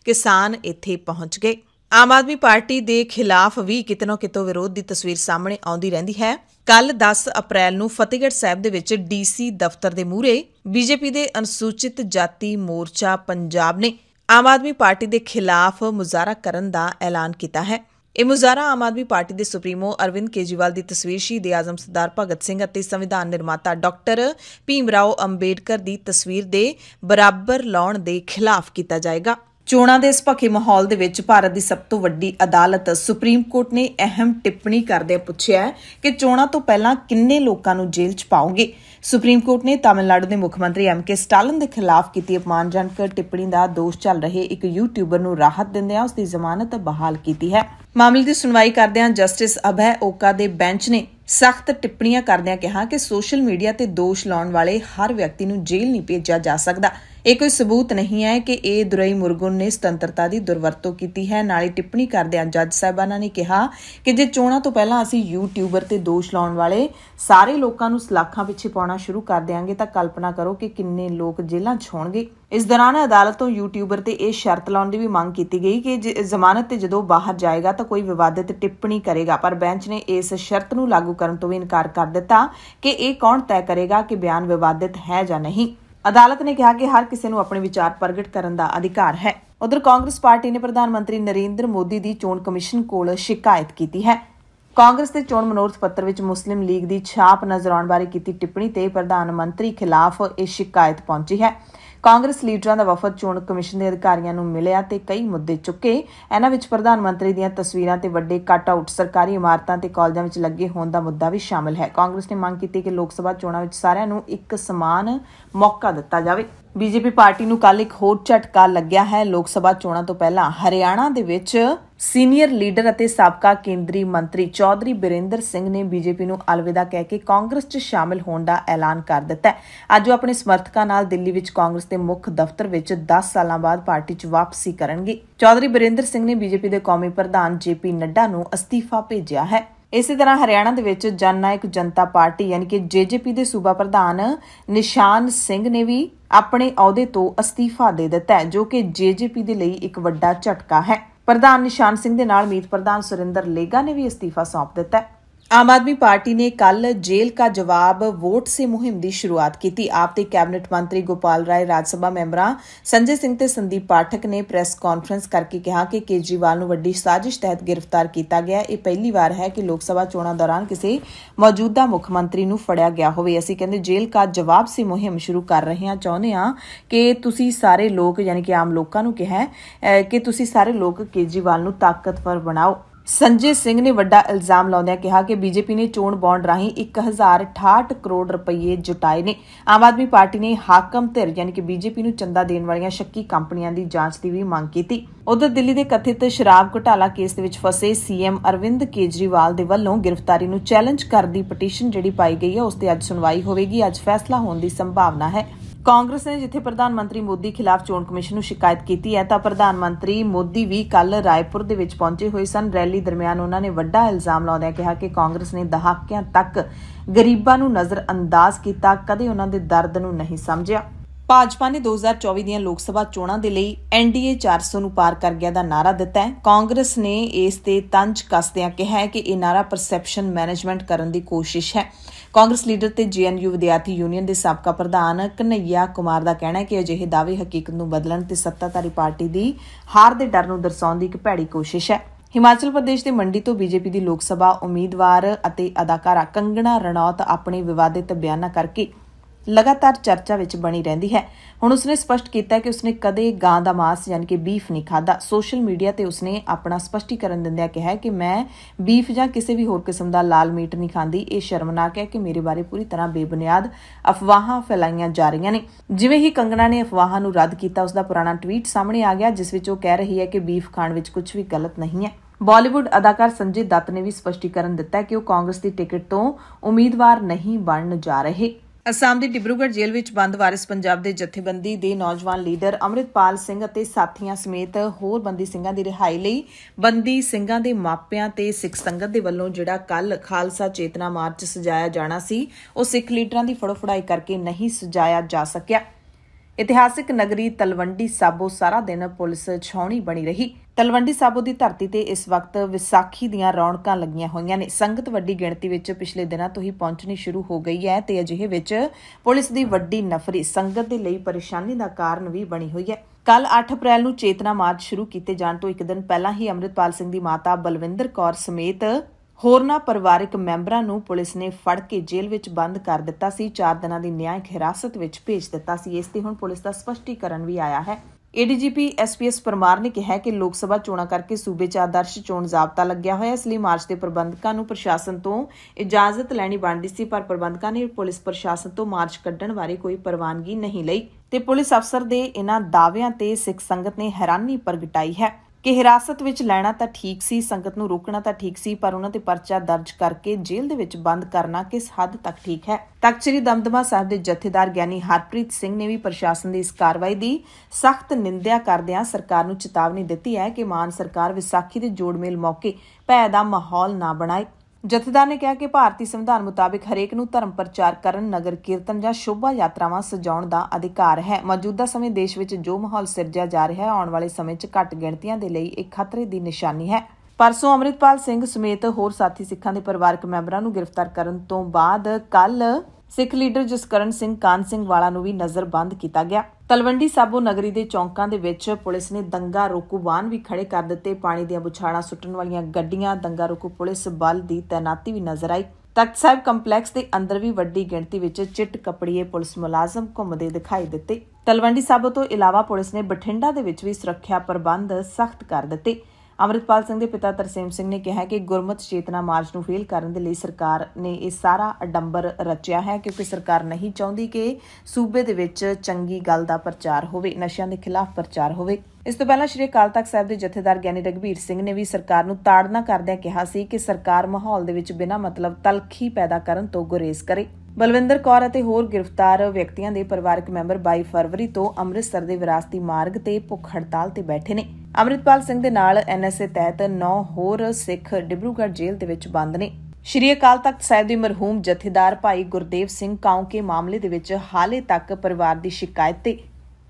ਕਿਸਾਨ ਇੱਥੇ ਪਹੁੰਚ ਗਏ ਆਮ ਆਦਮੀ ਪਾਰਟੀ ਦੇ ਖਿਲਾਫ ਵੀ ਕਿਤਨੋ ਕਿਤੋਂ ਵਿਰੋਧ ਦੀ ਤਸਵੀਰ ਸਾਹਮਣੇ ਆਉਂਦੀ ਰਹਿੰਦੀ ਹੈ ਕੱਲ 10 ਅਪ੍ਰੈਲ ਨੂੰ ਫਤਿਹਗੜ੍ਹ ਸਾਹਿਬ ਦੇ ਵਿੱਚ ਡੀਸੀ ਦਫ਼ਤਰ ਦੇ ਮੂਹਰੇ ਬੀਜੇਪੀ ਦੇ ਅਨੁਸੂਚਿਤ ਜਾਤੀ ਮੋਰਚਾ ਪੰਜਾਬ ਨੇ ਆਮ ਆਦਮੀ ਪਾਰਟੀ ਦੇ ਖਿਲਾਫ ਮੁਜ਼ਾਹਰਾ ਕਰਨ ਦਾ ਐਲਾਨ ਕੀਤਾ ਹੈ ਇਹ ਮੁਜ਼ਾਰਾ ਆਮ ਆਦਮੀ ਪਾਰਟੀ ਦੇ ਸੁਪਰੀਮੋ ਅਰਵਿੰਦ ਕੇਜੀਵਾਲ ਦੀ ਤਸਵੀਰ ਸ਼ੀ ਦੇ ਆਜ਼ਮ ਸਰਦਾਰ ਭਗਤ ਸਿੰਘ ਅਤੇ ਸੰਵਿਧਾਨ ਨਿਰਮਾਤਾ ਡਾਕਟਰ ਭੀਮ ਰਾਓ ਅੰਬੇਡਕਰ ਦੀ ਤਸਵੀਰ ਦੇ ਬਰਾਬਰ ਲਾਉਣ ਦੇ ਖਿਲਾਫ ਕੀਤਾ ਜਾਏਗਾ ਚੋਣਾਂ ਦੇ ਇਸ ਭਖੇ ਮਾਹੌਲ ਦੇ ਵਿੱਚ ਭਾਰਤ ਦੀ ਸਭ ਤੋਂ ਵੱਡੀ ਅਦਾਲਤ ਸੁਪਰੀਮ ਕੋਰਟ ਨੇ ਅਹਿਮ ਟਿੱਪਣੀ ਕਰਦੇ ਪੁੱਛਿਆ ਕਿ ਚੋਣਾਂ ਤੋਂ ਪਹਿਲਾਂ ਕਿੰਨੇ ਲੋਕਾਂ ਨੂੰ ਜੇਲ੍ਹ 'ਚ ਪਾਉਂਗੇ ਸੁਪਰੀਮ ਕੋਰਟ ਨੇ ਤਾਮਿਲਨਾਡੂ ਦੇ ਮੁੱਖ ਮੰਤਰੀ ਐਮ ਕੇ ਸਟਾਲਨ ਦੇ ਖਿਲਾਫ ਕੀਤੀ ਅਪਮਾਨਜਨਕ ਟਿੱਪਣੀ ਦਾ ਦੋਸ਼ ਚੱਲ ਰਹੇ ਇੱਕ ਯੂਟਿਊਬਰ ਨੂੰ ਰਾਹਤ ਦਿੰਦਿਆਂ ਉਸ ਦੀ ਜ਼ਮਾਨਤ ਬਹਾਲ ਕੀਤੀ ਹੈ ਮਾਮਲੇ ਦੀ ਸੁਣਵਾਈ ਕਰਦਿਆਂ ਜਸਟਿਸ ਅਭੈ ਓਕਾ ਦੇ ਬੈਂਚ ਨੇ ਸਖਤ ਟਿੱਪਣੀਆਂ ਕਰਦਿਆਂ ਕਿਹਾ ਕਿ ਸੋਸ਼ਲ ਮੀਡੀਆ ਤੇ ਦੋਸ਼ ਲਾਉਣ ਵਾਲੇ ਹਰ ਵਿਅਕਤੀ ਨੂੰ ਜੇਲ੍ਹ ਨਹੀਂ ਭੇਜਿਆ ਜਾ ਸਕਦਾ ਇਹ ਕੋਈ ਸਬੂਤ ਨਹੀਂ ਹੈ ਕਿ ਇਹ ਦੁਰਈ ਮੁਰਗੁਨ ਨੇ ਸੁਤੰਤਰਤਾ ਦੀ ਦੁਰਵਰਤੋਂ ਕੀਤੀ ਹੈ ਨਾਲੇ ਟਿੱਪਣੀ ਕਰਦਿਆਂ ਜੱਜ ਸਾਹਿਬਾਨਾਂ ਨੇ ਕਿਹਾ ਕਿ ਜੇ ਚੋਣਾਂ ਤੋਂ ਪਹਿਲਾਂ ਅਸੀਂ ਯੂਟਿਊਬਰ ਤੇ ਦੋਸ਼ ਲਾਉਣ ਵਾਲੇ ਸਾਰੇ ਲੋਕਾਂ ਨੂੰ ਸਲਾਖਾਂ ਪਿੱਛੇ ਪਾਉਣਾ ਸ਼ੁਰੂ ਕਰ ਦੇਾਂਗੇ ਤਾਂ ਕਲਪਨਾ ਕਰੋ ਕਿ ਕਿੰਨੇ ਲੋਕ ਜੇਲ੍ਹਾਂ 'ਚ ਹੋਣਗੇ ਇਸ ਦੌਰਾਨ ਅਦਾਲਤ ਤੋਂ ਯੂਟਿਊਬਰ ਤੇ ਇਹ ਸ਼ਰਤ ਲਾਉਣ ਦੀ ਵੀ ਮੰਗ ਕੀਤੀ ਗਈ ਕਿ ਜ਼ਮਾਨਤ ਤੇ ਜਦੋਂ ਬਾਹਰ ਜਾਏਗਾ ਤਾਂ ਕੋਈ ਵਿਵਾਦਿਤ ਟਿੱਪਣੀ ਕਰੇਗਾ ਪਰ ਬੈਂਚ ਨੇ ਇਸ ਸ਼ਰਤ ਨੂੰ ਲਾਗੂ ਕਰਨ ਤੋਂ ਵੀ ਇਨਕਾਰ ਕਰ ਦਿੱਤਾ ਕਿ ਇਹ ਕੌਣ ਤੈਅ ਕਰੇਗਾ ਕਿ ਬਿਆਨ ਵਿਵਾਦਿਤ ਹੈ ਜਾਂ ਨਹੀਂ ਅਦਾਲਤ ਨੇ ਕਿਹਾ ਕਿ ਹਰ ਕਿਸੇ ਨੂੰ ਆਪਣੇ ਵਿਚਾਰ ਪ੍ਰਗਟ ਕਰਨ ਦਾ ਅਧਿਕਾਰ ਹੈ ਉਧਰ ਕਾਂਗਰਸ ਪਾਰਟੀ ਨੇ ਪ੍ਰਧਾਨ ਮੰਤਰੀ ਨਰਿੰਦਰ ਮੋਦੀ ਦੀ ਚੋਣ ਕਮਿਸ਼ਨ ਕੋਲ ਸ਼ਿਕਾਇਤ ਕੀਤੀ ਹੈ ਕਾਂਗਰਸ ਦੇ ਚੋਣ ਮਨੋਰਥ ਪੱਤਰ ਵਿੱਚ ਮੁਸਲਿਮ ਲੀਗ ਦੀ ਛਾਪ ਨਜ਼ਰ ਆਉਣ ਬਾਰੇ ਕੀਤੀ ਟਿੱਪਣੀ ਤੇ ਪ੍ਰਧਾਨ ਮੰਤਰੀ ਖਿਲਾਫ ਇਹ ਸ਼ਿਕਾਇਤ ਪਹੁੰਚੀ ਹੈ ਕਾਂਗਰਸ ਲੀਡਰਾਂ ਦਾ ਵਫਦ ਚੋਣ ਕਮਿਸ਼ਨ ਦੇ ਅਧਿਕਾਰੀਆਂ ਨੂੰ ਮਿਲਿਆ ਤੇ ਕਈ ਮੁੱਦੇ ਚੁੱਕੇ ਇਹਨਾਂ ਵਿੱਚ ਪ੍ਰਧਾਨ ਮੰਤਰੀ ਦੀਆਂ ਤਸਵੀਰਾਂ ਤੇ ਵੱਡੇ ਕੱਟ ਆਊਟ ਸਰਕਾਰੀ ਇਮਾਰਤਾਂ ਤੇ ਕਾਲਜਾਂ ਵਿੱਚ ਲੱਗੇ ਹੋਣ ਦਾ ਮੁੱਦਾ ਵੀ ਸ਼ਾਮਲ ਹੈ ਕਾਂਗਰਸ ਨੇ ਮੰਗ ਕੀਤੀ ਕਿ ਲੋਕ ਸਭਾ ਚੋਣਾਂ ਵਿੱਚ ਸਾਰਿਆਂ ਨੂੰ ਇੱਕ ਸਮਾਨ ਮੌਕਾ ਦਿੱਤਾ ਜਾਵੇ ਬੀਜੇਪੀ ਪਾਰਟੀ ਨੂੰ ਕੱਲ ਇੱਕ ਹੋਰ ਝਟਕਾ ਲੱਗਿਆ ਹੈ ਲੋਕ ਸਭਾ ਚੋਣਾਂ ਤੋਂ ਪਹਿਲਾਂ ਹਰਿਆਣਾ ਦੇ ਵਿੱਚ ਸੀਨੀਅਰ ਲੀਡਰ ਅਤੇ ਸਾਬਕਾ ਕੇਂਦਰੀ ਮੰਤਰੀ ਚੌਧਰੀ ਬਿਰੇਂਦਰ ਸਿੰਘ ਨੇ ਬੀਜੇਪੀ ਨੂੰ ਅਲਵਿਦਾ ਕਹਿ ਕੇ ਕਾਂਗਰਸ 'ਚ ਸ਼ਾਮਲ ਹੋਣ ਦਾ ਐਲਾਨ ਕਰ ਦਿੱਤਾ ਹੈ ਅੱਜ ਉਹ ਆਪਣੇ ਸਮਰਥਕਾਂ ਨਾਲ ਦਿੱਲੀ ਵਿੱਚ ਕਾਂਗਰਸ ਦੇ ਮੁੱਖ ਦਫ਼ਤਰ ਵਿੱਚ 10 ਸਾਲਾਂ ਬਾਅਦ ਪਾਰਟੀ 'ਚ ਵਾਪਸੀ ਕਰਨਗੇ ਚੌਧਰੀ ਬਿਰੇਂਦਰ ਸਿੰਘ ਨੇ ਬੀਜੇਪੀ ਦੇ ਕੌਮੀ ਪ੍ਰਧਾਨ ਜੇਪੀ ਨੱਡਾ ਨੂੰ ਅਸਤੀਫਾ ਭੇਜਿਆ ਹੈ ਇਸੇ ਤਰ੍ਹਾਂ ਹਰਿਆਣਾ ਦੇ ਵਿੱਚ ਜਨਨਾਇਕ ਜਨਤਾ ਪਾਰਟੀ ਯਾਨੀ ਕਿ ਜੇਜੇਪੀ ਦੇ ਸੂਬਾ ਪ੍ਰਧਾਨ ਨਿਸ਼ਾਨ ਸਿੰਘ ਨੇ ਵੀ ਆਪਣੇ ਅਹੁਦੇ ਤੋਂ ਅਸਤੀਫਾ ਦੇ ਦਿੱਤਾ ਜੋ ਕਿ ਜੇਜੇਪੀ ਦੇ ਲਈ ਇੱਕ ਵੱਡਾ ਝਟਕਾ ਹੈ ਪ੍ਰਧਾਨ ਨਿਸ਼ਾਨ ਸਿੰਘ ਦੇ ਨਾਲ ਮੀਤ ਪ੍ਰਧਾਨ ਸੁਰਿੰਦਰ ਲੇਗਾ ਨੇ ਵੀ ਅਸਤੀਫਾ ਸੌਂਪ ਦਿੱਤਾ ਹੈ ਆਮ ਆਦਮੀ ਪਾਰਟੀ ਨੇ ਕੱਲ ਜੇਲ੍ਹ ਦਾ ਜਵਾਬ ਵੋਟ ਸੇ ਮੁਹਿੰਮ ਦੀ ਸ਼ੁਰੂਆਤ ਕੀਤੀ ਆਪ ਦੇ ਕੈਬਨਿਟ ਮੰਤਰੀ ਗੋਪਾਲ ਰਾਏ ਰਾਜ ਸਭਾ ਮੈਂਬਰਾਂ ਸੰਜੇ ਸਿੰਘ ਤੇ ਸੰਦੀਪ ਪਾਠਕ ਨੇ ਪ੍ਰੈਸ ਕਾਨਫਰੰਸ ਕਰਕੇ ਕਿਹਾ ਕਿ ਕੇਜਰੀਵਾਲ ਨੂੰ ਵੱਡੀ ਸਾਜ਼ਿਸ਼ ਤਹਿਤ ਗ੍ਰਿਫਤਾਰ ਕੀਤਾ ਗਿਆ ਇਹ ਪਹਿਲੀ ਵਾਰ ਹੈ ਕਿ ਲੋਕ ਸਭਾ ਚੋਣਾਂ ਦੌਰਾਨ ਕਿਸੇ ਮੌਜੂਦਾ ਮੁੱਖ ਮੰਤਰੀ ਨੂੰ ਫੜਿਆ ਗਿਆ ਹੋਵੇ ਅਸੀਂ ਕਹਿੰਦੇ ਜੇਲ੍ਹ ਦਾ ਜਵਾਬ ਸੇ ਮੁਹਿੰਮ ਸ਼ੁਰੂ ਕਰ ਰਹੇ ਹਾਂ ਚਾਹੁੰਦੇ ਹਾਂ ਕਿ ਤੁਸੀਂ ਸਾਰੇ ਲੋਕ ਯਾਨੀ ਕਿ ਆਮ ਲੋਕਾਂ ਨੂੰ ਕਿਹਾ ਕਿ ਤੁਸੀਂ ਸਾਰੇ ਲੋਕ ਕੇਜਰੀਵਾਲ ਨੂੰ ਤਾਕਤਵਰ ਬਣਾਓ ਸੰਜੇ ਸਿੰਘ ਨੇ ਵੱਡਾ ਇਲਜ਼ਾਮ ਲਾਉਂਦਿਆਂ ਕਿਹਾ ਕਿ ਬੀਜੇਪੀ ਨੇ ਚੋਣ ਬੌਂਡ ਰਾਹੀਂ 1068 ਕਰੋੜ ਰੁਪਏ ਜੁਟਾਏ ਨੇ ਆਮ ਆਦਮੀ ਪਾਰਟੀ ਨੇ ਹਾਕਮ ਧਿਰ ਯਾਨੀ ਕਿ ਬੀਜੇਪੀ ਨੂੰ ਚੰਦਾ ਦੇਣ ਵਾਲੀਆਂ ਸ਼ੱਕੀ ਕੰਪਨੀਆਂ ਦੀ ਜਾਂਚ ਦੀ ਵੀ ਮੰਗ ਕੀਤੀ ਉਧਰ ਦਿੱਲੀ ਦੇ ਕਥਿਤ ਸ਼ਰਾਬ ਘੁਟਾਲਾ ਕੇਸ ਦੇ ਵਿੱਚ ਫਸੇ ਸੀਐਮ ਅਰਵਿੰਦ ਕੇਜਰੀਵਾਲ ਦੇ ਵੱਲੋਂ ਗ੍ਰਿਫਤਾਰੀ ਨੂੰ ਚੈਲੰਜ ਕਰਦੀ ਪਟੀਸ਼ਨ ਜਿਹੜੀ ਪਾਈ ਗਈ ਹੈ ਉਸ ਤੇ ਅੱਜ ਸੁਣਵਾਈ ਹੋਵੇਗੀ ਅੱਜ ਫੈਸਲਾ ਹੋਣ ਦੀ ਸੰਭਾਵਨਾ ਹੈ ਕਾਂਗਰਸ ਨੇ ਜਿੱਥੇ ਪ੍ਰਧਾਨ ਮੰਤਰੀ ਮੋਦੀ ਖਿਲਾਫ ਚੋਣ ਕਮਿਸ਼ਨ ਨੂੰ ਸ਼ਿਕਾਇਤ ਕੀਤੀ ਹੈ ਤਾਂ ਪ੍ਰਧਾਨ ਮੰਤਰੀ ਮੋਦੀ ਵੀ ਕੱਲ ਰਾਏਪੁਰ ਦੇ ਵਿੱਚ ਪਹੁੰਚੇ ਹੋਏ ਸਨ ਰੈਲੀ ਦਰਮਿਆਨ ਉਹਨਾਂ ਨੇ ਵੱਡਾ ਇਲਜ਼ਾਮ ਲਾਉਂਦਿਆਂ ਕਿਹਾ ਕਿ ਕਾਂਗਰਸ ਨੇ ਦਹਾਕਿਆਂ ਤੱਕ ਗਰੀਬਾਂ ਨੂੰ ਨਜ਼ਰ ਅੰਦਾਜ਼ ਕੀਤਾ ਕਦੇ ਉਹਨਾਂ ਦੇ ਦਰਦ ਨੂੰ ਨਹੀਂ ਸਮਝਿਆ ਭਾਜਪਾ ਨੇ 2024 ਦੀਆਂ ਲੋਕ ਸਭਾ ਚੋਣਾਂ ਦੇ ਲਈ ਐਨਡੀਏ 400 ਨੂੰ ਪਾਰ ਕਰ ਗਿਆ ਦਾ ਨਾਰਾ ਦਿੱਤਾ ਹੈ ਕਾਂਗਰਸ ਨੇ ਇਸ ਤੇ ਤੰਜ ਕੱਸਦਿਆਂ ਕਿਹਾ ਹੈ ਕਿ ਇਹ ਨਾਰਾ ਪਰਸੈਪਸ਼ਨ ਮੈਨੇਜਮੈਂਟ ਕਰਨ ਦੀ ਕੋਸ਼ਿਸ਼ ਹੈ ਕਾਂਗਰਸ ਲੀਡਰ ਤੇ ਜੀਐਨਯੂ ਵਿਦਿਆਰਥੀ ਯੂਨੀਅਨ ਦੇ ਸਾਬਕਾ ਪ੍ਰਧਾਨ ਕਨਈਆ ਕੁਮਾਰ ਦਾ ਕਹਿਣਾ ਹੈ ਕਿ ਅਜਿਹੇ ਦਾਅਵੇ ਹਕੀਕਤ ਨੂੰ ਬਦਲਣ ਤੇ ਸੱਤਾਧਾਰੀ ਪਾਰਟੀ ਦੀ ਹਾਰ ਦੇ ਡਰ ਨੂੰ ਦਰਸਾਉਣ ਦੀ ਇੱਕ ਭੈੜੀ ਕੋਸ਼ਿਸ਼ ਹੈ ਹਿਮਾਚਲ ਪ੍ਰਦੇਸ਼ ਦੇ ਮੰਡੀ ਤੋਂ ਬੀਜੇਪੀ ਦੀ ਲੋਕ ਸਭਾ ਉਮੀਦਵਾਰ ਅਤੇ ਅਦਾਕਾਰਾ ਕੰਗਣਾ ਰਣੌਤ ਆਪਣੇ ਵਿਵਾਦਿਤ ਬਿਆਨਾਂ ਕਰਕੇ ਲਗਾਤਾਰ ਚਰਚਾ ਵਿੱਚ ਬਣੀ ਰਹਿੰਦੀ ਹੈ ਹੁਣ ਉਸਨੇ ਸਪਸ਼ਟ ਕੀਤਾ ਕਿ ਉਸਨੇ ਕਦੇ ਗਾਂ ਦਾ ਮਾਸ ਯਾਨੀ ਕਿ ਬੀਫ ਨਹੀਂ ਖਾਦਾ ਸੋਸ਼ਲ ਮੀਡੀਆ ਤੇ ਉਸਨੇ ਆਪਣਾ ਸਪਸ਼ਟੀਕਰਨ ਦਿੰਦਿਆਂ ਕਿਹਾ ਕਿ ਮੈਂ ਬੀਫ ਜਾਂ ਕਿਸੇ ਵੀ ਹੋਰ ਕਿਸਮ ਦਾ ਲਾਲ ਮੀਟ ਨਹੀਂ ਖਾਂਦੀ ਇਹ ਸ਼ਰਮਨਾਕ ਹੈ ਕਿ ਮੇਰੇ ਬਾਰੇ ਪੂਰੀ ਤਰ੍ਹਾਂ ਬੇਬੁਨਿਆਦ ਅਫਵਾਹਾਂ ਫੈਲਾਈਆਂ ਜਾ ਰਹੀਆਂ ਨੇ ਜਿਵੇਂ ਹੀ ਕੰਗਣਾ ਨੇ ਅਫਵਾਹਾਂ ਨੂੰ ਰੱਦ ਕੀਤਾ ਉਸਦਾ ਪੁਰਾਣਾ ਟਵੀਟ ਸਾਹਮਣੇ ਆ ਗਿਆ ਜਿਸ ਵਿੱਚ ਉਹ ਕਹਿ ਰਹੀ ਹੈ ਕਿ ਬੀਫ ਖਾਣ ਵਿੱਚ ਕੁਝ ਵੀ ਗਲਤ ਨਹੀਂ ਹੈ ਬਾਲੀਵੁੱਡ ਅਦਾਕਾਰ ਸੰਜੀਤ ਦੱਤ ਨੇ ਵੀ ਸਪਸ਼ਟੀਕਰਨ ਦਿੱਤਾ ਕਿ ਉਹ ਕਾਂਗਰਸ ਦੀ ਟਿਕਟ ਤੋਂ ਉਮੀਦਵਾਰ ਨਹੀਂ ਬਣਨ ਜਾ ਰਹੇ ਅਸਾਮ ਦੀ ਡਿਬਰੂਗੜ੍ਹ ਜੇਲ੍ਹ ਵਿੱਚ ਬੰਦ ਵਾਰਿਸ ਪੰਜਾਬ ਦੇ ਜਥੇਬੰਦੀ ਦੇ ਨੌਜਵਾਨ ਲੀਡਰ ਅਮਰਿਤਪਾਲ ਸਿੰਘ ਅਤੇ ਸਾਥੀਆਂ ਸਮੇਤ ਹੋਰ ਬੰਦੀ ਸਿੰਘਾਂ ਦੀ ਰਿਹਾਈ ਲਈ ਬੰਦੀ ਸਿੰਘਾਂ ਦੇ ਮਾਪਿਆਂ ਤੇ ਸਿੱਖ ਸੰਗਤ ਦੇ ਵੱਲੋਂ ਜਿਹੜਾ ਕੱਲ ਖਾਲਸਾ ਚੇਤਨਾ ਮਾਰਚ ਸਜਾਇਆ ਜਾਣਾ ਸੀ ਉਹ ਸਿੱਖ ਲੀਡਰਾਂ ਦੀ ਫੜੋਫੜਾਈ ਕਰਕੇ ਨਹੀਂ ਸਜਾਇਆ ਜਾ ਸਕਿਆ ਇਤਿਹਾਸਿਕ ਨਗਰੀ ਤਲਵੰਡੀ ਸਾਬੋ ਸਾਰਾ ਦਿਨ ਪੁਲਿਸ ਛਾਉਣੀ ਬਣੀ ਰਹੀ ਤਲਵੰਡੀ ਸਾਬੋ ਦੀ ਧਰਤੀ ਤੇ ਇਸ ਵਕਤ ਵਿਸਾਖੀ ਦੀਆਂ ਰੌਣਕਾਂ ਲੱਗੀਆਂ ਹੋਈਆਂ ਨੇ ਸੰਗਤ ਵੱਡੀ ਗਿਣਤੀ ਵਿੱਚ ਪਿਛਲੇ ਦਿਨਾਂ ਤੋਂ ਹੀ ਪਹੁੰਚਣੀ ਸ਼ੁਰੂ ਹੋ ਗਈ ਹੈ ਤੇ ਅਜਿਹੇ ਵਿੱਚ ਪੁਲਿਸ ਦੀ ਵੱਡੀ ਨਫਰੀ ਸੰਗਤ ਦੇ ਲਈ ਪਰੇਸ਼ਾਨੀ ਦਾ ਕਾਰਨ ਵੀ ਬਣੀ ਹੋਈ ਹੈ ਕੱਲ 8 ਅਪ੍ਰੈਲ ਨੂੰ ਚੇਤਨਾ ਮਾਰਚ ਸ਼ੁਰੂ ਕੀਤੇ ਜਾਣ ਤੋਂ ਇੱਕ ਦਿਨ ਪਹਿਲਾਂ ਹੀ ਅਮਰਿਤਪਾਲ ਸਿੰਘ ਦੀ ਮਾਤਾ ਬਲਵਿੰਦਰ ਕੌਰ ਸਮੇਤ ਹੋਰਨਾਂ ਪਰਿਵਾਰਕ ਮੈਂਬਰਾਂ ਨੂੰ ਪੁਲਿਸ ਨੇ ਫੜ ਕੇ ਜੇਲ੍ਹ ਵਿੱਚ ਬੰਦ ਕਰ ਦਿੱਤਾ ਸੀ 4 ਦਿਨਾਂ ਦੀ ਨਿਆਂਇਕ ਹਿਰਾਸਤ ਵਿੱਚ ਭੇਜ ਦਿੱਤਾ ਸੀ ਇਸ ਤੇ ਹੁਣ ਪੁਲਿਸ ਦਾ ਸਪਸ਼ਟੀਕਰਨ ਵੀ ਆਇਆ ਹੈ ਏਡੀਜੀਪੀ ਐਸਪੀਐਸ ਪਰਮਾਰ ਨੇ ਕਿਹਾ ਕਿ ਲੋਕ ਸਭਾ ਚੋਣਾਂ ਕਰਕੇ ਸੂਬੇ 'ਚ ਆਦਰਸ਼ ਚੋਣ ਜ਼ਾਬਤਾ ਲੱਗਿਆ ਹੋਇਆ ਇਸ ਲਈ ਮਾਰਚ ਦੇ ਪ੍ਰਬੰਧਕਾਂ ਨੂੰ ਪ੍ਰਸ਼ਾਸਨ ਤੋਂ ਇਜਾਜ਼ਤ ਲੈਣੀ ਬਣਦੀ ਸੀ ਪਰ ਪ੍ਰਬੰਧਕਾਂ ਨੇ ਪੁਲਿਸ ਪ੍ਰਸ਼ਾਸਨ ਤੋਂ ਮਾਰਚ ਕੱਢਣ ਬਾਰੇ ਕੋਈ ਪਰਵਾਨਗੀ ਨਹੀਂ ਲਈ ਤੇ ਪੁਲਿਸ ਅਫਸਰ ਦੇ ਇਹਨਾਂ ਦਾਅਵਿਆਂ ਤੇ ਸਿੱਖ ਸੰਗਤ ਨੇ ਹੈਰਾਨੀ ਪ੍ਰਗਟਾਈ ਹੈ ਕਿ ਹਿਰਾਸਤ ਵਿੱਚ ਲੈਣਾ ਤਾਂ ਠੀਕ ਸੀ ਸੰਗਤ ਨੂੰ ਰੋਕਣਾ ਤਾਂ ਠੀਕ ਸੀ ਪਰ ਉਹਨਾਂ ਤੇ ਪਰਚਾ ਦਰਜ ਕਰਕੇ ਜੇਲ੍ਹ ਦੇ ਵਿੱਚ ਬੰਦ ਕਰਨਾ ਕਿਸ ਹੱਦ ਤੱਕ ਠੀਕ ਹੈ ਤਖਤ ਸ੍ਰੀ ਦਮਦਮਾ ਸਾਹਿਬ ਦੇ ਜਥੇਦਾਰ ਗਿਆਨੀ ਹਰਪ੍ਰੀਤ ਸਿੰਘ ਨੇ ਵੀ ਪ੍ਰਸ਼ਾਸਨ ਦੀ ਇਸ ਕਾਰਵਾਈ ਦੀ ਸਖਤ ਨਿੰਦਿਆ ਕਰਦਿਆਂ ਸਰਕਾਰ ਨੂੰ ਚੇਤਾਵਨੀ ਦਿੱਤੀ ਹੈ ਕਿ ਮਾਨ ਸਰਕਾਰ ਵਿਸਾਖੀ ਦੇ ਜੋੜ ਮੇਲ ਮੌਕੇ ਭੈ ਦਾ ਮਾਹੌਲ ਨਾ ਬਣਾਏ ਜਥੇਦਾਰ ਨੇ ਕਿਹਾ ਕਿ ਭਾਰਤੀ ਸੰਵਿਧਾਨ ਮੁਤਾਬਕ ਹਰੇਕ ਨੂੰ ਧਰਮ ਪ੍ਰਚਾਰ ਕਰਨ, ਨਗਰ ਕੀਰਤਨ ਜਾਂ ਸ਼ੋਭਾ ਯਾਤਰਾਵਾਂ ਸਜਾਉਣ ਦਾ ਅਧਿਕਾਰ ਹੈ। ਮੌਜੂਦਾ ਸਮੇਂ ਦੇਸ਼ ਵਿੱਚ ਜੋ ਮਾਹੌਲ ਸਿਰਜਿਆ ਜਾ ਰਿਹਾ ਹੈ, ਆਉਣ ਵਾਲੇ ਸਮੇਂ 'ਚ ਘੱਟ ਗਿਣਤੀਆਂ ਦੇ ਲਈ ਇੱਕ ਖਤਰੇ ਦੀ ਨਿਸ਼ਾਨੀ ਹੈ। ਪਰਸੋਂ ਅਮਰਿਤਪਾਲ ਸਿੰਘ ਸਮੇਤ ਹੋਰ ਸਾਥੀ ਸਿੱਖਾਂ ਦੇ ਪਰਿਵਾਰਕ ਮੈਂਬਰਾਂ ਨੂੰ ਗ੍ਰਿਫਤਾਰ ਕਰਨ ਤੋਂ ਬਾਅਦ ਕੱਲ ਸਿੱਖ ਲੀਡਰ ਜਸਕਰਨ ਸਿੰਘ ਕਾਨ ਸਿੰਘ ਵਾਲਾ ਨੂੰ ਵੀ ਨਜ਼ਰਬੰਦ ਕੀਤਾ ਗਿਆ ਤਲਵੰਡੀ ਸਾਬੋ ਨਗਰੀ ਦੇ ਚੌਂਕਾਂ ਦੇ ਵਿੱਚ ਪੁਲਿਸ ਨੇ ਦੰਗਾ ਰੋਕੂ ਵਾਹਨ ਵੀ ਖੜੇ ਕਰ ਦਿੱਤੇ ਪਾਣੀ ਦੀਆਂ ਬੁਛਾੜਾਂ ਸੁੱਟਣ ਵਾਲੀਆਂ ਗੱਡੀਆਂ ਦੰਗਾ ਰੋਕੂ ਪੁਲਿਸ ਬਲ ਦੀ ਤਾਇਨਾਤੀ ਵੀ ਨਜ਼ਰ ਆਈ ਤਖਤ ਸਾਹਿਬ ਕੰਪਲੈਕਸ ਦੇ ਅੰਦਰ ਵੀ ਵੱਡੀ ਗਿਣਤੀ ਵਿੱਚ ਚਿੱਟ ਕਪੜੀਏ ਪੁਲਿਸ ਮੁਲਾਜ਼ਮ ਘੁੰਮਦੇ ਦਿਖਾਈ ਦਿੱਤੇ ਤਲਵੰਡੀ ਸਾਬੋ ਤੋਂ ਇਲਾਵਾ ਪੁਲਿਸ ਨੇ ਬਠਿੰਡਾ ਦੇ ਵਿੱਚ ਵੀ ਸੁਰੱਖਿਆ ਪ੍ਰਬੰਧ ਸਖਤ ਕਰ ਦਿੱਤੇ ਅਮਰਿਤਪਾਲ ਸਿੰਘ ਦੇ ਪਿਤਾ ਤਰਸੇਮ ਸਿੰਘ ਨੇ ਕਿਹਾ ਕਿ ਗੁਰਮਤ ਚੇਤਨਾ ਮਾਰਚ ਨੂੰ ਫੇਲ ਕਰਨ ਦੇ ਲਈ ਸਰਕਾਰ ਨੇ ਇਹ ਸਾਰਾ ਅਡੰਬਰ ਰਚਿਆ ਹੈ ਕਿਉਂਕਿ ਸਰਕਾਰ ਨਹੀਂ ਚਾਹੁੰਦੀ ਕਿ ਸੂਬੇ ਦੇ ਵਿੱਚ ਚੰਗੀ ਗੱਲ ਦਾ ਪ੍ਰਚਾਰ ਹੋਵੇ ਨਸ਼ਿਆਂ ਦੇ ਖਿਲਾਫ ਪ੍ਰਚਾਰ ਹੋਵੇ ਇਸ ਤੋਂ ਪਹਿਲਾਂ ਸ਼੍ਰੀ ਅਕਾਲ ਤਖਤ ਸਾਹਿਬ ਦੇ ਜਥੇਦਾਰ ਗਿਆਨੀ ਰਗਵੀਰ ਸਿੰਘ ਨੇ ਵੀ ਸਰਕਾਰ ਨੂੰ ਤਾੜਨਾ ਕਰਦਿਆਂ ਕਿਹਾ ਸੀ ਕਿ ਸਰਕਾਰ ਮਾਹੌਲ ਦੇ ਵਿੱਚ ਬਿਨਾਂ ਮਤਲਬ ਤਲਖੀ ਪੈਦਾ ਕਰਨ ਤੋਂ ਗੁਰੇਜ਼ ਕਰੇ ਬਲਵਿੰਦਰ ਕੌਰ ਅਤੇ ਹੋਰ ਗ੍ਰਿਫਤਾਰ ਵਿਅਕਤੀਆਂ ਦੇ ਪਰਿਵਾਰਕ ਮੈਂਬਰ 22 ਫਰਵਰੀ ਤੋਂ ਅੰਮ੍ਰਿਤਸਰ ਦੇ ਵਿਰਾਸਤੀ ਮਾਰਗ ਤੇ ਭੁੱਖ ਹੜਤਾਲ ਤੇ ਬੈਠੇ ਨੇ ਅੰਮ੍ਰਿਤਪਾਲ ਸਿੰਘ ਦੇ ਨਾਲ ਐਨਐਸਏ ਤਹਿਤ 9 ਹੋਰ ਸਿੱਖ ਡਿਬਰੂਗੜ੍ਹ ਜੇਲ੍ਹ ਦੇ ਵਿੱਚ ਬੰਦ ਨੇ ਸ਼੍ਰੀ ਅਕਾਲ ਤਖਤ ਸਾਹਿਬ ਦੇ ਮਰਹੂਮ ਜਥੇਦਾਰ ਭਾਈ ਗੁਰਦੇਵ ਸਿੰਘ ਕਾਉਂਕੇ ਮਾਮਲੇ ਦੇ ਵਿੱਚ ਹਾਲੇ ਤੱਕ ਪਰਿਵਾਰ ਦੀ ਸ਼ਿਕਾਇਤ ਤੇ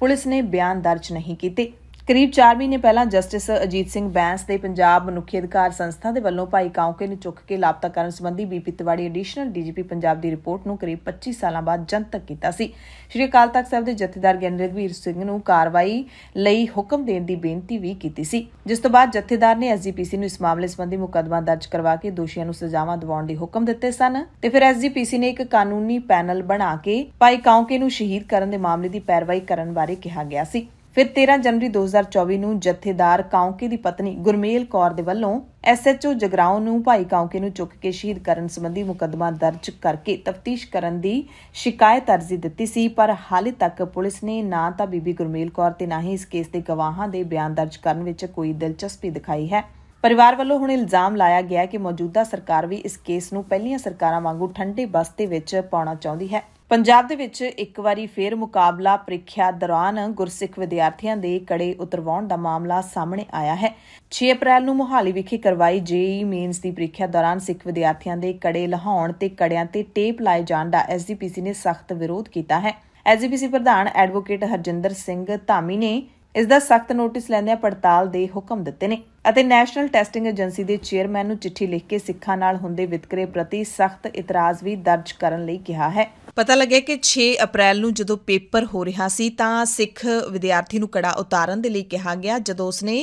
ਪੁਲਿਸ ਨੇ ਬਿਆਨ ਦਰਜ ਨਹੀਂ ਕੀਤੇ ਕਰੀਬ 4 ਮਹੀਨੇ ਪਹਿਲਾਂ ਜਸਟਿਸ ਅਜੀਤ ਸਿੰਘ ਬੈਂਸ ਦੇ ਪੰਜਾਬ ਮਨੁੱਖੀ ਅਧਿਕਾਰ ਸੰਸਥਾ ਦੇ ਵੱਲੋਂ ਭਾਈ ਕਾਉਂਕੇ ਨੂੰ ਚੁੱਕ ਕੇ ਲਾਪਤਾ ਕਰਨ ਸੰਬੰਧੀ BP Tiwari additional DGP Punjab ਦੀ ਰਿਪੋਰਟ ਨੂੰ ਕਰੀਬ 25 ਸਾਲਾਂ ਬਾਅਦ ਜਨਤਕ ਕੀਤਾ ਸੀ ਸ਼੍ਰੀ ਅਕਾਲ ਤਖਤ ਸਾਹਿਬ ਦੇ ਜਥੇਦਾਰ ਗਿਆਨੀ ਸਿੰਘ ਨੂੰ ਕਾਰਵਾਈ ਲਈ ਹੁਕਮ ਦੇਣ ਦੀ ਬੇਨਤੀ ਵੀ ਕੀਤੀ ਸੀ ਜਿਸ ਤੋਂ ਬਾਅਦ ਜਥੇਦਾਰ ਨੇ ਐਸਜੀਪੀਸੀ ਨੂੰ ਇਸ ਮਾਮਲੇ ਸੰਬੰਧੀ ਮੁਕੱਦਮਾ ਦਰਜ ਕਰਵਾ ਕੇ ਦੋਸ਼ੀਆਂ ਨੂੰ ਸਜ਼ਾਵਾਂ ਦਿਵਾਉਣ ਦੇ ਹੁਕਮ ਦਿੱਤੇ ਸਨ ਤੇ ਫਿਰ ਐਸਜੀਪੀਸੀ ਨੇ ਇੱਕ ਕਾਨੂੰਨੀ ਪੈਨਲ ਬਣਾ ਕੇ ਭਾਈ ਕਾਉਂਕੇ ਨੂੰ ਸ਼ਹੀਦ ਕਰਨ ਦੇ ਮਾਮਲੇ ਦੀ ਪੈਰਵਾਈ ਕਰਨ ਬਾਰੇ ਕਿਹਾ ਗਿਆ ਸੀ ਫਿਰ 13 ਜਨਵਰੀ 2024 ਨੂੰ ਜਥੇਦਾਰ ਕਾਉਂਕੇ ਦੀ ਪਤਨੀ ਗੁਰਮੇਲ ਕੌਰ ਦੇ ਵੱਲੋਂ ਐਸਐਚਓ ਜਗਰਾਉਂ ਨੂੰ ਭਾਈ ਕਾਉਂਕੇ ਨੂੰ ਚੁੱਕ ਕੇ ਸ਼ਹੀਦ ਕਰਨ ਸੰਬੰਧੀ ਮੁਕੱਦਮਾ ਦਰਜ ਕਰਕੇ ਤਫਤੀਸ਼ ਕਰਨ ਦੀ ਸ਼ਿਕਾਇਤ ਅਰਜ਼ੀ ਦਿੱਤੀ ਸੀ ਪਰ ਹਾਲੇ ਤੱਕ ਪੁਲਿਸ ਨੇ ਨਾ ਤਾਂ ਬੀਬੀ ਗੁਰਮੇਲ ਕੌਰ ਤੇ ਨਾ ਹੀ ਇਸ ਕੇਸ ਦੇ ਗਵਾਹਾਂ ਦੇ ਬਿਆਨ ਦਰਜ ਕਰਨ ਵਿੱਚ ਕੋਈ ਦਿਲਚਸਪੀ ਦਿਖਾਈ ਹੈ ਪਰਿਵਾਰ ਵੱਲੋਂ ਹੁਣ ਇਲਜ਼ਾਮ ਲਾਇਆ ਗਿਆ ਕਿ ਮੌਜੂਦਾ ਸਰਕਾਰ ਵੀ ਇਸ ਕੇਸ ਨੂੰ ਪਹਿਲੀਆਂ ਸਰਕਾਰਾਂ ਵਾਂਗੂ ਠੰਡੇ ਬਸਤੇ ਵਿੱਚ ਪਾਉਣਾ ਚਾਹੁੰਦੀ ਹੈ ਪੰਜਾਬ ਦੇ ਵਿੱਚ ਇੱਕ ਵਾਰੀ ਫੇਰ ਮੁਕਾਬਲਾ ਪ੍ਰੀਖਿਆ ਦੌਰਾਨ ਗੁਰਸਿੱਖ ਵਿਦਿਆਰਥੀਆਂ ਦੇ ਕੜੇ ਉਤਰਵਾਉਣ ਦਾ ਮਾਮਲਾ ਸਾਹਮਣੇ ਆਇਆ ਹੈ 6 ਅਪ੍ਰੈਲ ਨੂੰ ਮੁਹਾਲੀ ਵਿਖੇ ਕਰਵਾਈ ਜੇਈ ਮੇਨਸ ਦੀ ਪ੍ਰੀਖਿਆ ਦੌਰਾਨ ਸਿੱਖ ਵਿਦਿਆਰਥੀਆਂ ਦੇ ਕੜੇ ਲਹਾਉਣ ਤੇ ਕੜਿਆਂ ਤੇ ਟੇਪ ਲਾਏ ਜਾਣ ਦਾ ਐਸਜੀਪੀਸੀ ਨੇ ਸਖਤ ਵਿਰੋਧ ਕੀਤਾ ਹੈ ਐਸਜੀਪੀਸੀ ਪ੍ਰਧਾਨ ਐਡਵੋਕੇਟ ਹਰਜਿੰਦਰ ਸਿੰਘ ਧਾਮੀ ਨੇ ਇਸ ਦਾ ਸਖਤ ਨੋਟਿਸ ਲੈਂਦਿਆਂ ਪੜਤਾਲ ਦੇ ਹੁਕਮ ਦਿੱਤੇ ਨੇ ਅਤੇ ਨੈਸ਼ਨਲ ਟੈਸਟਿੰਗ ਏਜੰਸੀ ਦੇ ਚੇਅਰਮੈਨ ਨੂੰ ਚਿੱਠੀ ਲਿਖ ਕੇ ਸਿੱਖਾਂ ਨਾਲ ਹੁੰਦੇ ਵਿਤਕਰੇ ਪ੍ਰਤੀ ਸਖਤ ਇਤਰਾਜ਼ ਵੀ ਦਰਜ ਕਰਨ ਲਈ ਕਿਹਾ ਹੈ ਪਤਾ ਲੱਗਿਆ ਕਿ 6 ਅਪ੍ਰੈਲ ਨੂੰ ਜਦੋਂ ਪੇਪਰ ਹੋ ਰਿਹਾ ਸੀ ਤਾਂ ਸਿੱਖ ਵਿਦਿਆਰਥੀ ਨੂੰ ਕੜਾ ਉਤਾਰਨ ਦੇ ਲਈ ਕਿਹਾ ਗਿਆ ਜਦੋਂ ਉਸਨੇ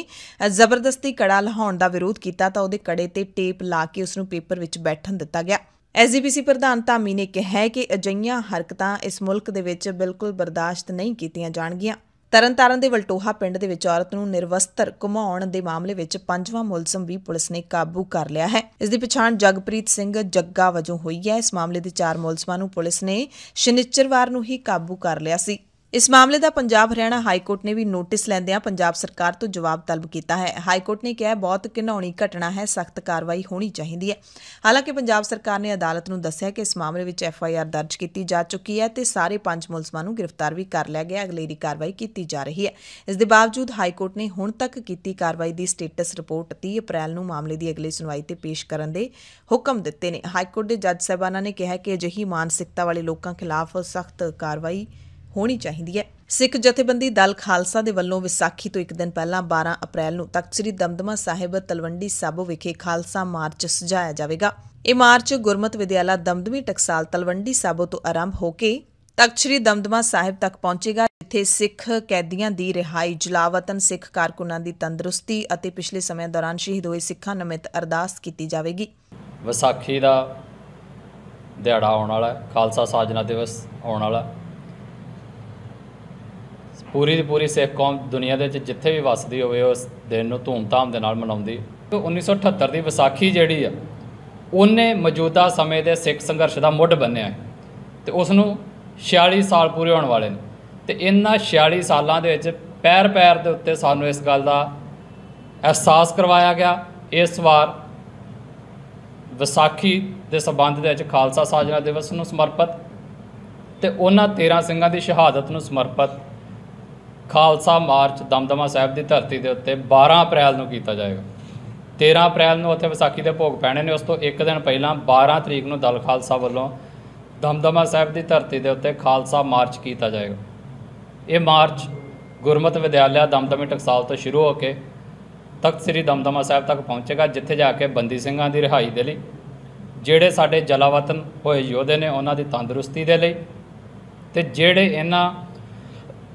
ਜ਼ਬਰਦਸਤੀ ਕੜਾ ਲਹਾਉਣ ਦਾ ਵਿਰੋਧ ਕੀਤਾ ਤਾਂ ਉਹਦੇ ਕੜੇ ਤੇ ਟੇਪ ਲਾ ਕੇ ਉਸ ਨੂੰ ਪੇਪਰ ਵਿੱਚ ਬੈਠਣ ਦਿੱਤਾ ਗਿਆ ਐਸਜੀਪੀਸੀ ਪ੍ਰਧਾਨ ਧਾਮੀ ਨੇ ਕਿਹਾ ਕਿ ਅਜਈਆਂ ਹਰਕਤਾਂ ਇਸ ਮੁਲਕ ਦੇ ਵਿੱਚ ਬਿਲਕੁਲ ਬਰਦਾਸ਼ਤ ਨਹੀਂ ਕੀਤੀਆਂ ਜਾਣਗੀਆਂ ਤਰਨਤਾਰਨ ਦੇ ਵਲਟੋਹਾ ਪਿੰਡ ਦੇ ਵਿੱਚ ਔਰਤ ਨੂੰ ਨਿਰਵਸਤਰ ਘੁਮਾਉਣ ਦੇ ਮਾਮਲੇ ਵਿੱਚ ਪੰਜਵਾਂ ਮੁਲਜ਼ਮ ਵੀ ਪੁਲਿਸ ਨੇ ਕਾਬੂ ਕਰ ਲਿਆ ਹੈ ਇਸ ਦੀ ਪਛਾਣ ਜਗਪ੍ਰੀਤ ਸਿੰਘ ਜੱਗਾ ਵਜੋਂ ਹੋਈ ਹੈ ਇਸ ਮਾਮਲੇ ਦੇ ਚਾਰ ਮੁਲਜ਼ਮਾਂ ਨੂੰ ਪੁਲਿਸ ਨੇ ਸ਼ਨੀਚਰਵਾਰ ਨੂੰ ਹੀ ਕਾਬੂ ਕਰ ਲਿਆ ਸੀ ਇਸ ਮਾਮਲੇ ਦਾ ਪੰਜਾਬ ਹਰਿਆਣਾ ਹਾਈ ਕੋਰਟ ਨੇ ਵੀ ਨੋਟਿਸ ਲੈਂਦਿਆਂ ਪੰਜਾਬ ਸਰਕਾਰ ਤੋਂ ਜਵਾਬ ਤਲਬ ਕੀਤਾ ਹੈ ਹਾਈ ਕੋਰਟ ਨੇ ਕਿਹਾ ਬਹੁਤ ਘਿਨਾਉਣੀ ਘਟਨਾ ਹੈ ਸਖਤ ਕਾਰਵਾਈ ਹੋਣੀ ਚਾਹੀਦੀ ਹੈ ਹਾਲਾਂਕਿ ਪੰਜਾਬ ਸਰਕਾਰ ਨੇ ਅਦਾਲਤ ਨੂੰ ਦੱਸਿਆ ਕਿ ਇਸ ਮਾਮਲੇ ਵਿੱਚ ਐਫ ਆਈ ਆਰ ਦਰਜ ਕੀਤੀ ਜਾ ਚੁੱਕੀ ਹੈ ਤੇ ਸਾਰੇ ਪੰਜ ਮੁਲਜ਼ਮਾਂ ਨੂੰ ਗ੍ਰਿਫਤਾਰ ਵੀ ਕਰ ਲਿਆ ਗਿਆ ਅਗਲੇਰੀ ਕਾਰਵਾਈ ਕੀਤੀ ਜਾ ਰਹੀ ਹੈ ਇਸ ਦੇ ਬਾਵਜੂਦ ਹਾਈ ਕੋਰਟ ਨੇ ਹੁਣ ਤੱਕ ਕੀਤੀ ਕਾਰਵਾਈ ਦੀ ਸਟੇਟਸ ਰਿਪੋਰਟ 30 ਅਪ੍ਰੈਲ ਨੂੰ ਮਾਮਲੇ ਦੀ ਅਗਲੀ ਸੁਣਵਾਈ ਤੇ ਪੇਸ਼ ਕਰਨ ਦੇ ਹੁਕਮ ਦਿੱਤੇ ਨੇ ਹਾਈ ਕੋਰਟ ਦੇ ਜੱਜ ਸਹਿਬਾਨਾਂ ਨੇ ਕਿਹਾ ਕਿ ਅਜਿਹੀ ਮਾਨਸਿਕਤਾ ਵਾਲੇ ਲੋਕਾਂ ਖਿਲਾਫ ਸਖਤ ਕਾਰਵਾਈ ਹੋਣੀ ਚਾਹੀਦੀ ਹੈ ਸਿੱਖ ਜਥੇਬੰਦੀ ਦਲ ਖਾਲਸਾ ਦੇ ਵੱਲੋਂ ਵਿਸਾਖੀ ਤੋਂ ਇੱਕ ਦਿਨ ਪਹਿਲਾਂ 12 ਅਪ੍ਰੈਲ ਨੂੰ ਤਖਤ ਸ੍ਰੀ ਦਮਦਮਾ ਸਾਹਿਬ ਤਲਵੰਡੀ ਸਾਬੋ ਵਿਖੇ ਖਾਲਸਾ ਮਾਰਚ ਸਜਾਇਆ ਜਾਵੇਗਾ ਇਹ ਮਾਰਚ ਗੁਰਮਤ ਵਿਦਿਆਲਾ ਦਮਦਮੀ ਟਕਸਾਲ ਤਲਵੰਡੀ ਸਾਬੋ ਤੋਂ ਆਰੰਭ ਹੋ ਕੇ ਤਖਤ ਸ੍ਰੀ ਦਮਦਮਾ ਸਾਹਿਬ ਤੱਕ ਪਹੁੰਚੇਗਾ ਜਿੱਥੇ ਸਿੱਖ ਕੈਦੀਆਂ ਦੀ ਰਿਹਾਈ ਜਲਾਵਤਨ ਸਿੱਖ ਕਾਰਕੁਨਾਂ ਦੀ ਤੰਦਰੁਸਤੀ ਅਤੇ ਪਿਛਲੇ ਸਮੇਂ ਦੌਰਾਨ ਸ਼ਹੀਦ ਹੋਏ ਸਿੱਖਾਂ ਨਮਿਤ ਅਰਦਾਸ ਕੀਤੀ ਜਾਵੇਗੀ ਵਿਸਾਖੀ ਦਾ ਦਿਹਾੜਾ ਆਉਣ ਵਾਲਾ ਹੈ ਖਾਲਸਾ ਸਾਜਨਾ ਦਿਵਸ ਆਉਣ ਵਾਲਾ ਪੂਰੀ ਦੀ ਪੂਰੀ ਸਿੱਖ ਕੌਮ ਦੁਨੀਆ ਦੇ ਵਿੱਚ ਜਿੱਥੇ ਵੀ ਵਸਦੀ ਹੋਵੇ ਉਸ ਦਿਨ ਨੂੰ ਧੂਮਧਾਮ ਦੇ ਨਾਲ ਮਨਾਉਂਦੀ 1978 ਦੀ ਵਿਸਾਖੀ ਜਿਹੜੀ ਆ ਉਹਨੇ ਮੌਜੂਦਾ ਸਮੇਂ ਦੇ ਸਿੱਖ ਸੰਘਰਸ਼ ਦਾ ਮੁੱਢ ਬੰਨਿਆ ਤੇ ਉਸ ਨੂੰ 46 ਸਾਲ ਪੂਰੇ ਹੋਣ ਵਾਲੇ ਨੇ ਤੇ ਇਹਨਾਂ 46 ਸਾਲਾਂ ਦੇ ਵਿੱਚ ਪੈਰ ਪੈਰ ਦੇ ਉੱਤੇ ਸਾਨੂੰ ਇਸ ਗੱਲ ਦਾ ਅਹਿਸਾਸ ਕਰਵਾਇਆ ਗਿਆ ਇਸ ਵਾਰ ਵਿਸਾਖੀ ਦੇ ਸਬੰਧ ਦੇ ਵਿੱਚ ਖਾਲਸਾ ਸਾਜਨਾ ਦਿਵਸ ਨੂੰ ਸਮਰਪਿਤ ਤੇ ਉਹਨਾਂ 13 ਸਿੰਘਾਂ ਦੀ ਸ਼ਹਾਦਤ ਨੂੰ ਸਮਰਪਿਤ ਖਾਲਸਾ ਮਾਰਚ ਦਮਦਮਾ ਸਾਹਿਬ ਦੀ ਧਰਤੀ ਦੇ ਉੱਤੇ 12 ਅਪ੍ਰੈਲ ਨੂੰ ਕੀਤਾ ਜਾਏਗਾ 13 ਅਪ੍ਰੈਲ ਨੂੰ ਉੱਥੇ ਵਿਸਾਖੀ ਦੇ ਭੋਗ ਪੈਣੇ ਨੇ ਉਸ ਤੋਂ ਇੱਕ ਦਿਨ ਪਹਿਲਾਂ 12 ਤਰੀਕ ਨੂੰ ਦਲ ਖਾਲਸਾ ਵੱਲੋਂ ਦਮਦਮਾ ਸਾਹਿਬ ਦੀ ਧਰਤੀ ਦੇ ਉੱਤੇ ਖਾਲਸਾ ਮਾਰਚ ਕੀਤਾ ਜਾਏਗਾ ਇਹ ਮਾਰਚ ਗੁਰਮਤ ਵਿਦਿਆਲਿਆ ਦਮਦਮੇ ਟਕਸਾਲ ਤੋਂ ਸ਼ੁਰੂ ਹੋ ਕੇ ਤਖਤ ਸ੍ਰੀ ਦਮਦਮਾ ਸਾਹਿਬ ਤੱਕ ਪਹੁੰਚੇਗਾ ਜਿੱਥੇ ਜਾ ਕੇ ਬੰਦੀ ਸਿੰਘਾਂ ਦੀ ਰਿਹਾਈ ਦੇ ਲਈ ਜਿਹੜੇ ਸਾਡੇ ਜਲਾਵਤਨ ਹੋਏ ਯੋਧੇ ਨੇ ਉਹਨਾਂ ਦੀ ਤੰਦਰੁਸਤੀ ਦੇ ਲਈ ਤੇ ਜਿਹੜੇ ਇਹਨਾਂ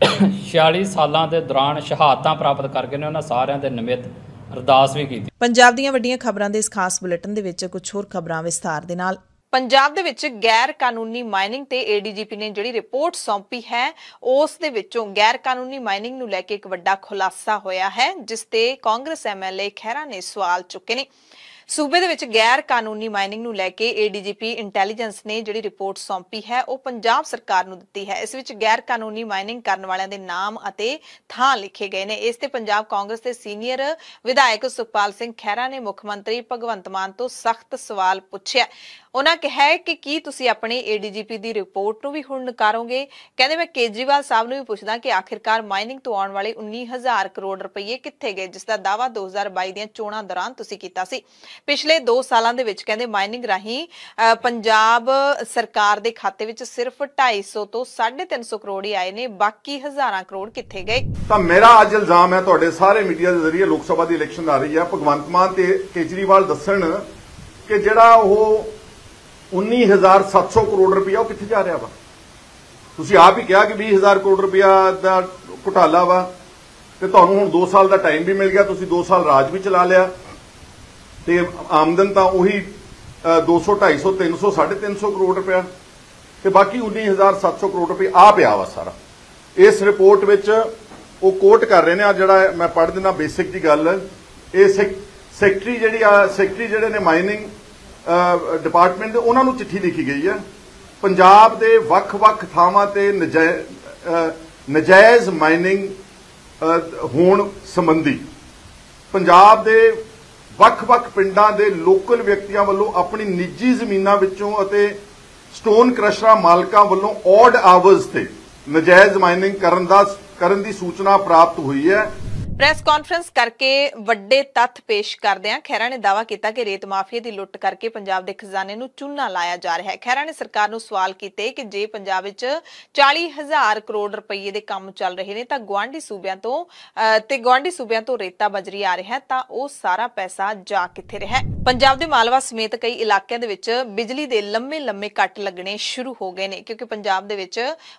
46 ਸਾਲਾਂ ਦੇ ਦੌਰਾਨ ਸ਼ਹਾਦਤਾਂ ਪ੍ਰਾਪਤ ਕਰਕੇ ਨੇ ਉਹਨਾਂ ਸਾਰਿਆਂ ਦੇ ਨਿਮਿਤ ਅਰਦਾਸ ਵੀ ਕੀਤੀ ਪੰਜਾਬ ਦੀਆਂ ਵੱਡੀਆਂ ਖਬਰਾਂ ਦੇ ਇਸ ਖਾਸ ਬੁਲੇਟਿਨ ਦੇ ਵਿੱਚ ਕੁਝ ਹੋਰ ਖਬਰਾਂ ਵਿਸਥਾਰ ਦੇ ਨਾਲ ਪੰਜਾਬ ਦੇ ਵਿੱਚ ਗੈਰ ਕਾਨੂੰਨੀ ਮਾਈਨਿੰਗ ਤੇ ਏਡੀਜੀਪੀ ਨੇ ਜਿਹੜੀ ਰਿਪੋਰਟ ਸੌਂਪੀ ਹੈ ਉਸ ਦੇ ਵਿੱਚੋਂ ਗੈਰ ਕਾਨੂੰਨੀ ਮਾਈਨਿੰਗ ਨੂੰ ਲੈ ਕੇ ਇੱਕ ਵੱਡਾ ਖੁਲਾਸਾ ਹੋਇਆ ਹੈ ਜਿਸ ਤੇ ਕਾਂਗਰਸ ਐਮਐਲਏ ਖਹਿਰਾ ਨੇ ਸਵਾਲ ਚੁੱਕੇ ਨੇ ਸੂਬੇ ਦੇ ਵਿੱਚ ਗੈਰ ਕਾਨੂੰਨੀ ਮਾਈਨਿੰਗ ਨੂੰ ਲੈ ਕੇ ਏਡੀਜੀਪੀ ਇੰਟੈਲੀਜੈਂਸ ਨੇ ਜਿਹੜੀ ਰਿਪੋਰਟ ਸੌਂਪੀ ਹੈ ਉਹ ਪੰਜਾਬ ਸਰਕਾਰ ਨੂੰ ਦਿੱਤੀ ਹੈ ਇਸ ਵਿੱਚ ਗੈਰ ਕਾਨੂੰਨੀ ਮਾਈਨਿੰਗ ਕਰਨ ਵਾਲਿਆਂ ਦੇ ਨਾਮ ਅਤੇ ਥਾਂ ਲਿਖੇ ਗਏ ਨੇ ਇਸ ਤੇ ਪੰਜਾਬ ਕਾਂਗਰਸ ਦੇ ਸੀਨੀਅਰ ਵਿਧਾਇਕ ਸੁਖਪਾਲ ਸਿੰਘ ਖਹਿਰਾ ਨੇ ਮੁੱਖ ਮੰਤਰੀ ਭਗਵੰਤ ਮਾਨ ਤੋਂ ਸਖਤ ਸਵਾਲ ਪੁੱਛਿਆ ਉਹਨਾਂ ਕਿਹਾ ਹੈ ਕਿ ਕੀ ਤੁਸੀਂ ਆਪਣੇ ਏਡੀਜੀਪੀ ਦੀ ਰਿਪੋਰਟ ਨੂੰ ਵੀ ਹੁਣ ਨਕਾਰੋਗੇ ਕਹਿੰਦੇ ਮੈਂ ਕੇਜਰੀਵਾਲ ਸਾਹਿਬ ਨੂੰ ਵੀ ਪੁੱਛਦਾ ਕਿ ਆਖਿਰਕਾਰ ਮਾਈਨਿੰਗ ਤੋਂ ਆਉਣ ਵਾਲੇ 19000 ਕਰੋੜ ਰੁਪਏ ਕਿੱਥੇ ਗਏ ਜਿਸ ਦਾ ਦਾਵਾ 2022 ਦੀਆਂ ਚੋਣਾਂ ਦੌਰਾਨ ਤੁਸੀਂ ਕੀਤਾ ਸੀ ਪਿਛਲੇ 2 ਸਾਲਾਂ ਦੇ ਵਿੱਚ ਕਹਿੰਦੇ ਮਾਈਨਿੰਗ ਰਾਹੀਂ ਪੰਜਾਬ ਸਰਕਾਰ ਦੇ ਖਾਤੇ ਵਿੱਚ ਸਿਰਫ 250 ਤੋਂ 350 ਕਰੋੜ ਹੀ ਆਏ ਨੇ ਬਾਕੀ ਹਜ਼ਾਰਾਂ ਕਰੋੜ ਕਿੱਥੇ ਗਏ ਤਾਂ ਮੇਰਾ ਅੱਜ ਇਲਜ਼ਾਮ ਹੈ ਤੁਹਾਡੇ ਸਾਰੇ ਮੀਡੀਆ ਦੇ ਜ਼ਰੀਏ ਲੋਕ ਸਭਾ ਦੀ ਇਲੈਕਸ਼ਨ ਆ ਰਹੀ ਹੈ ਭਗਵੰਤ ਮਾਨ ਤੇ ਕੇਜਰੀਵਾਲ ਦੱਸਣ ਕਿ ਜਿਹੜਾ ਉਹ 19700 ਕਰੋੜ ਰੁਪਇਆ ਉਹ ਕਿੱਥੇ ਜਾ ਰਿਹਾ ਵਾ ਤੁਸੀਂ ਆਪ ਹੀ ਕਿਹਾ ਕਿ 20000 ਕਰੋੜ ਰੁਪਇਆ ਦਾ ਘੁਟਾਲਾ ਵਾ ਤੇ ਤੁਹਾਨੂੰ ਹੁਣ 2 ਸਾਲ ਦਾ ਟਾਈਮ ਵੀ ਮਿਲ ਗਿਆ ਤੁਸੀਂ 2 ਸਾਲ ਰਾਜ ਵੀ ਚਲਾ ਲਿਆ ਤੇ ਆਮਦਨ ਤਾਂ ਉਹੀ 200 250 300 350 ਕਰੋੜ ਰੁਪਇਆ ਤੇ ਬਾਕੀ 19700 ਕਰੋੜ ਰੁਪਏ ਆ ਪਿਆ ਵਾ ਸਾਰਾ ਇਸ ਰਿਪੋਰਟ ਵਿੱਚ ਉਹ ਕੋਟ ਕਰ ਰਹੇ ਨੇ ਆ ਜਿਹੜਾ ਮੈਂ ਪੜ੍ਹ ਦਿੰਦਾ ਬੇਸਿਕ ਦੀ ਗੱਲ ਇਹ ਸੈਕਟਰੀ ਜਿਹੜੀ ਆ ਸੈਕਟਰੀ ਜਿਹੜੇ ਨੇ ਮਾਈਨਿੰਗ ਡਿਪਾਰਟਮੈਂਟ ਦੇ ਉਹਨਾਂ ਨੂੰ ਚਿੱਠੀ ਲਿਖੀ ਗਈ ਹੈ ਪੰਜਾਬ ਦੇ ਵੱਖ-ਵੱਖ ਥਾਵਾਂ ਤੇ ਨਜਾਇਜ਼ ਮਾਈਨਿੰਗ ਹੋਣ ਸੰਬੰਧੀ ਪੰਜਾਬ ਦੇ ਵੱਖ-ਵੱਖ ਪਿੰਡਾਂ ਦੇ ਲੋਕਲ ਵਿਅਕਤੀਆਂ ਵੱਲੋਂ ਆਪਣੀ ਨਿੱਜੀ ਜ਼ਮੀਨਾਂ ਵਿੱਚੋਂ ਅਤੇ ਸਟੋਨ ਕ੍ਰਸ਼ਰਾਂ ਮਾਲਕਾਂ ਵੱਲੋਂ ਔਡ ਆਵਰਸ ਤੇ ਨਜਾਇਜ਼ ਮਾਈਨਿੰਗ ਕਰਨ ਦਾ ਕਰਨ ਦੀ ਸੂਚਨਾ ਪ੍ਰਾਪਤ ਹੋਈ ਹੈ ਪ੍ਰੈਸ ਕਾਨਫਰੰਸ ਕਰਕੇ ਵੱਡੇ ਤੱਥ ਪੇਸ਼ ਕਰਦੇ ਆ ਖੈਰਾ ਨੇ ਦਾਵਾ ਕੀਤਾ ਕਿ ਰੇਤ ਮਾਫੀਆ ਦੀ ਲੁੱਟ ਕਰਕੇ ਪੰਜਾਬ ਦੇ ਖਜ਼ਾਨੇ ਨੂੰ ਚੂਨਾ ਲਾਇਆ ਜਾ ਰਿਹਾ ਹੈ ਖੈਰਾ ਨੇ ਸਰਕਾਰ ਨੂੰ ਸਵਾਲ ਕੀਤੇ ਕਿ ਜੇ ਪੰਜਾਬ ਵਿੱਚ 40000 ਕਰੋੜ ਰੁਪਏ ਦੇ ਕੰਮ ਚੱਲ ਰਹੇ ਨੇ ਤਾਂ ਗਵਾਂਢੀ ਸੂਬਿਆਂ ਤੋਂ ਤੇ ਗਵਾਂਢੀ ਸੂਬਿਆਂ ਤੋਂ ਰੇਤਾ ਬਜਰੀ ਆ ਰਿਹਾ ਤਾਂ ਉਹ ਸਾਰਾ ਪੈਸਾ ਜਾ ਕਿੱਥੇ ਰਿਹਾ ਪੰਜਾਬ ਦੇ ਮਾਲਵਾ ਸਮੇਤ ਕਈ ਇਲਾਕਿਆਂ ਦੇ ਵਿੱਚ ਬਿਜਲੀ ਦੇ ਲੰਮੇ ਲੰਮੇ ਕੱਟ ਲੱਗਣੇ ਸ਼ੁਰੂ ਹੋ ਗਏ ਨੇ ਕਿਉਂਕਿ ਪੰਜਾਬ ਦੇ ਵਿੱਚ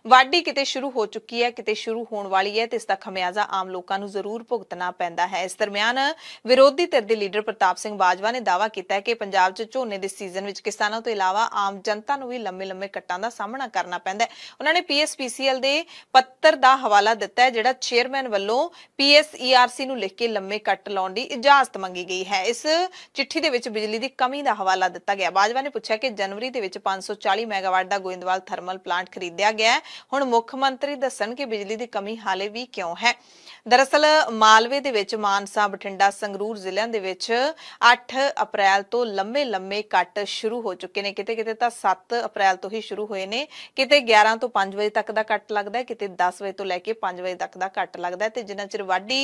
ਵਾਢੀ ਕਿਤੇ ਸ਼ੁਰੂ ਹੋ ਚੁੱਕੀ ਹੈ ਕਿਤੇ ਸ਼ੁਰੂ ਹੋਣ ਵਾਲੀ ਹੈ ਤੇ ਇਸ ਦਾ ਖਮਿਆਜ਼ਾ ਆਮ ਲੋਕਾਂ ਨੂੰ ਜ਼ਰੂਰ ਭੁਗਤਣਾ ਪੈਂਦਾ ਹੈ ਇਸ ਦਰਮਿਆਨ ਵਿਰੋਧੀ ਧਿਰ ਦੇ ਲੀਡਰ ਪ੍ਰਤਾਪ ਸਿੰਘ ਬਾਜਵਾ ਨੇ ਦਾਵਾ ਕੀਤਾ ਹੈ ਕਿ ਪੰਜਾਬ 'ਚ ਝੋਨੇ ਦੇ ਸੀਜ਼ਨ ਵਿੱਚ ਕਿਸਾਨਾਂ ਤੋਂ ਇਲਾਵਾ ਆਮ ਜਨਤਾ ਨੂੰ ਵੀ ਲੰਮੇ-ਲੰਮੇ ਕੱਟਾਂ ਦਾ ਸਾਹਮਣਾ ਕਰਨਾ ਪੈਂਦਾ ਹੈ ਉਹਨਾਂ ਨੇ ਪੀਐਸਪੀਸੀਐਲ ਦੇ ਪੱਤਰ ਦਾ ਹਵਾਲਾ ਦਿੱਤਾ ਹੈ ਜਿਹੜਾ ਚੇਅਰਮੈਨ ਵੱਲੋਂ ਪੀਐਸਈਆਰਸੀ ਨੂੰ ਲਿਖ ਕੇ ਲੰਮੇ ਕੱਟ ਲਾਉਣ ਦੀ ਇਜਾਜ਼ਤ ਮੰਗੀ ਗਈ ਹੈ ਇਸ ਚਿੱਠੀ ਦੇ ਵਿੱਚ ਬਿਜਲੀ ਦੀ ਕਮੀ ਦਾ ਹਵਾਲਾ ਦਿੱਤਾ ਗਿਆ ਬਾਜਵਾ ਨੇ ਪੁੱਛਿਆ ਕਿ ਜਨਵਰੀ ਦੇ ਵਿੱਚ 540 ਮੈਗਾਵਾਟ ਦਾ ਗੋਇੰਦਵਾਲ ਥਰਮਲ ਪਲਾਂਟ ਖਰੀਦਿਆ ਗਿਆ ਹੁਣ ਮੁੱਖ ਮੰਤਰੀ ਦੱਸਣ ਕਿ ਬਿਜਲੀ ਦੀ ਕਮੀ ਹਾਲੇ ਵੀ ਕਿਉਂ ਹੈ ਦਰਅਸਲ ਮਾਲਵੇ ਦੇ ਵਿੱਚ ਮਾਨਸਾ ਬਠਿੰਡਾ ਸੰਗਰੂਰ ਜ਼ਿਲ੍ਹਿਆਂ ਦੇ ਵਿੱਚ 8 ਅਪ੍ਰੈਲ ਤੋਂ ਲੰਮੇ ਲੰਮੇ ਕੱਟ ਸ਼ੁਰੂ ਹੋ ਚੁੱਕੇ ਨੇ ਕਿਤੇ ਕਿਤੇ ਤਾਂ 7 ਅਪ੍ਰੈਲ ਤੋਂ ਹੀ ਸ਼ੁਰੂ ਹੋਏ ਨੇ ਕਿਤੇ 11 ਤੋਂ 5 ਵਜੇ ਤੱਕ ਦਾ ਕੱਟ ਲੱਗਦਾ ਕਿਤੇ 10 ਵਜੇ ਤੋਂ ਲੈ ਕੇ 5 ਵਜੇ ਤੱਕ ਦਾ ਕੱਟ ਲੱਗਦਾ ਤੇ ਜਿੰਨਾ ਚਿਰ ਵਾਢੀ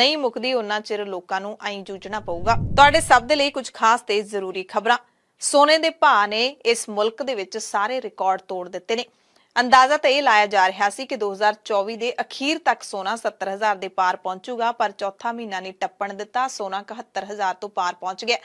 ਨਹੀਂ ਮੁੱਕਦੀ ਉਹਨਾਂ ਚਿਰ ਲੋਕਾਂ ਨੂੰ ਐਂ ਜੂਝਣਾ ਪਊਗਾ ਤੁਹਾਡੇ ਸਭ ਦੇ ਲਈ ਕੁਝ ਖਾਸ ਤੇ ਜ਼ਰੂਰੀ ਖਬਰਾਂ ਸੋਨੇ ਦੇ ਭਾਅ ਨੇ ਇਸ ਮੁਲਕ ਦੇ ਵਿੱਚ ਸਾਰੇ ਰਿਕਾਰਡ ਤੋੜ ਦਿੱਤੇ ਨੇ ਅੰਦਾਜ਼ਾ ਤੇ ਇਹ ਲਾਇਆ ਜਾ ਰਿਹਾ ਸੀ ਕਿ 2024 ਦੇ ਅਖੀਰ ਤੱਕ ਸੋਨਾ 70000 ਦੇ ਪਾਰ ਪਹੁੰਚੂਗਾ ਪਰ ਚੌਥਾ ਮਹੀਨਾ ਨੇ ਟੱਪਣ ਦਿੱਤਾ ਸੋਨਾ 71000 ਤੋਂ ਪਾਰ ਪਹੁੰਚ ਗਿਆ